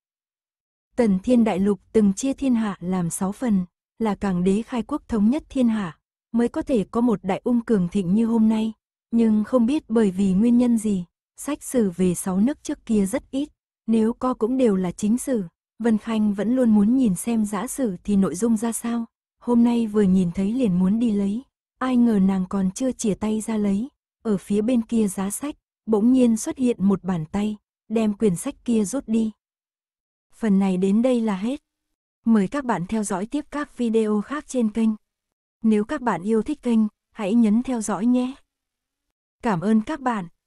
Tần thiên đại lục từng chia thiên hạ làm sáu phần, là càng đế khai quốc thống nhất thiên hạ, mới có thể có một đại ung cường thịnh như hôm nay, nhưng không biết bởi vì nguyên nhân gì, sách sử về sáu nước trước kia rất ít, nếu co cũng đều là chính sử, Vân Khanh vẫn luôn muốn nhìn xem giã sử thì nội dung ra sao, hôm nay vừa nhìn thấy liền muốn đi lấy, ai ngờ nàng còn chưa chìa tay ra lấy, ở phía bên kia giá sách, bỗng nhiên xuất hiện một bàn tay, đem quyển sách kia rút đi. Phần này đến đây là hết. Mời các bạn theo dõi tiếp các video khác trên kênh. Nếu các bạn yêu thích kênh, hãy nhấn theo dõi nhé. Cảm ơn các bạn.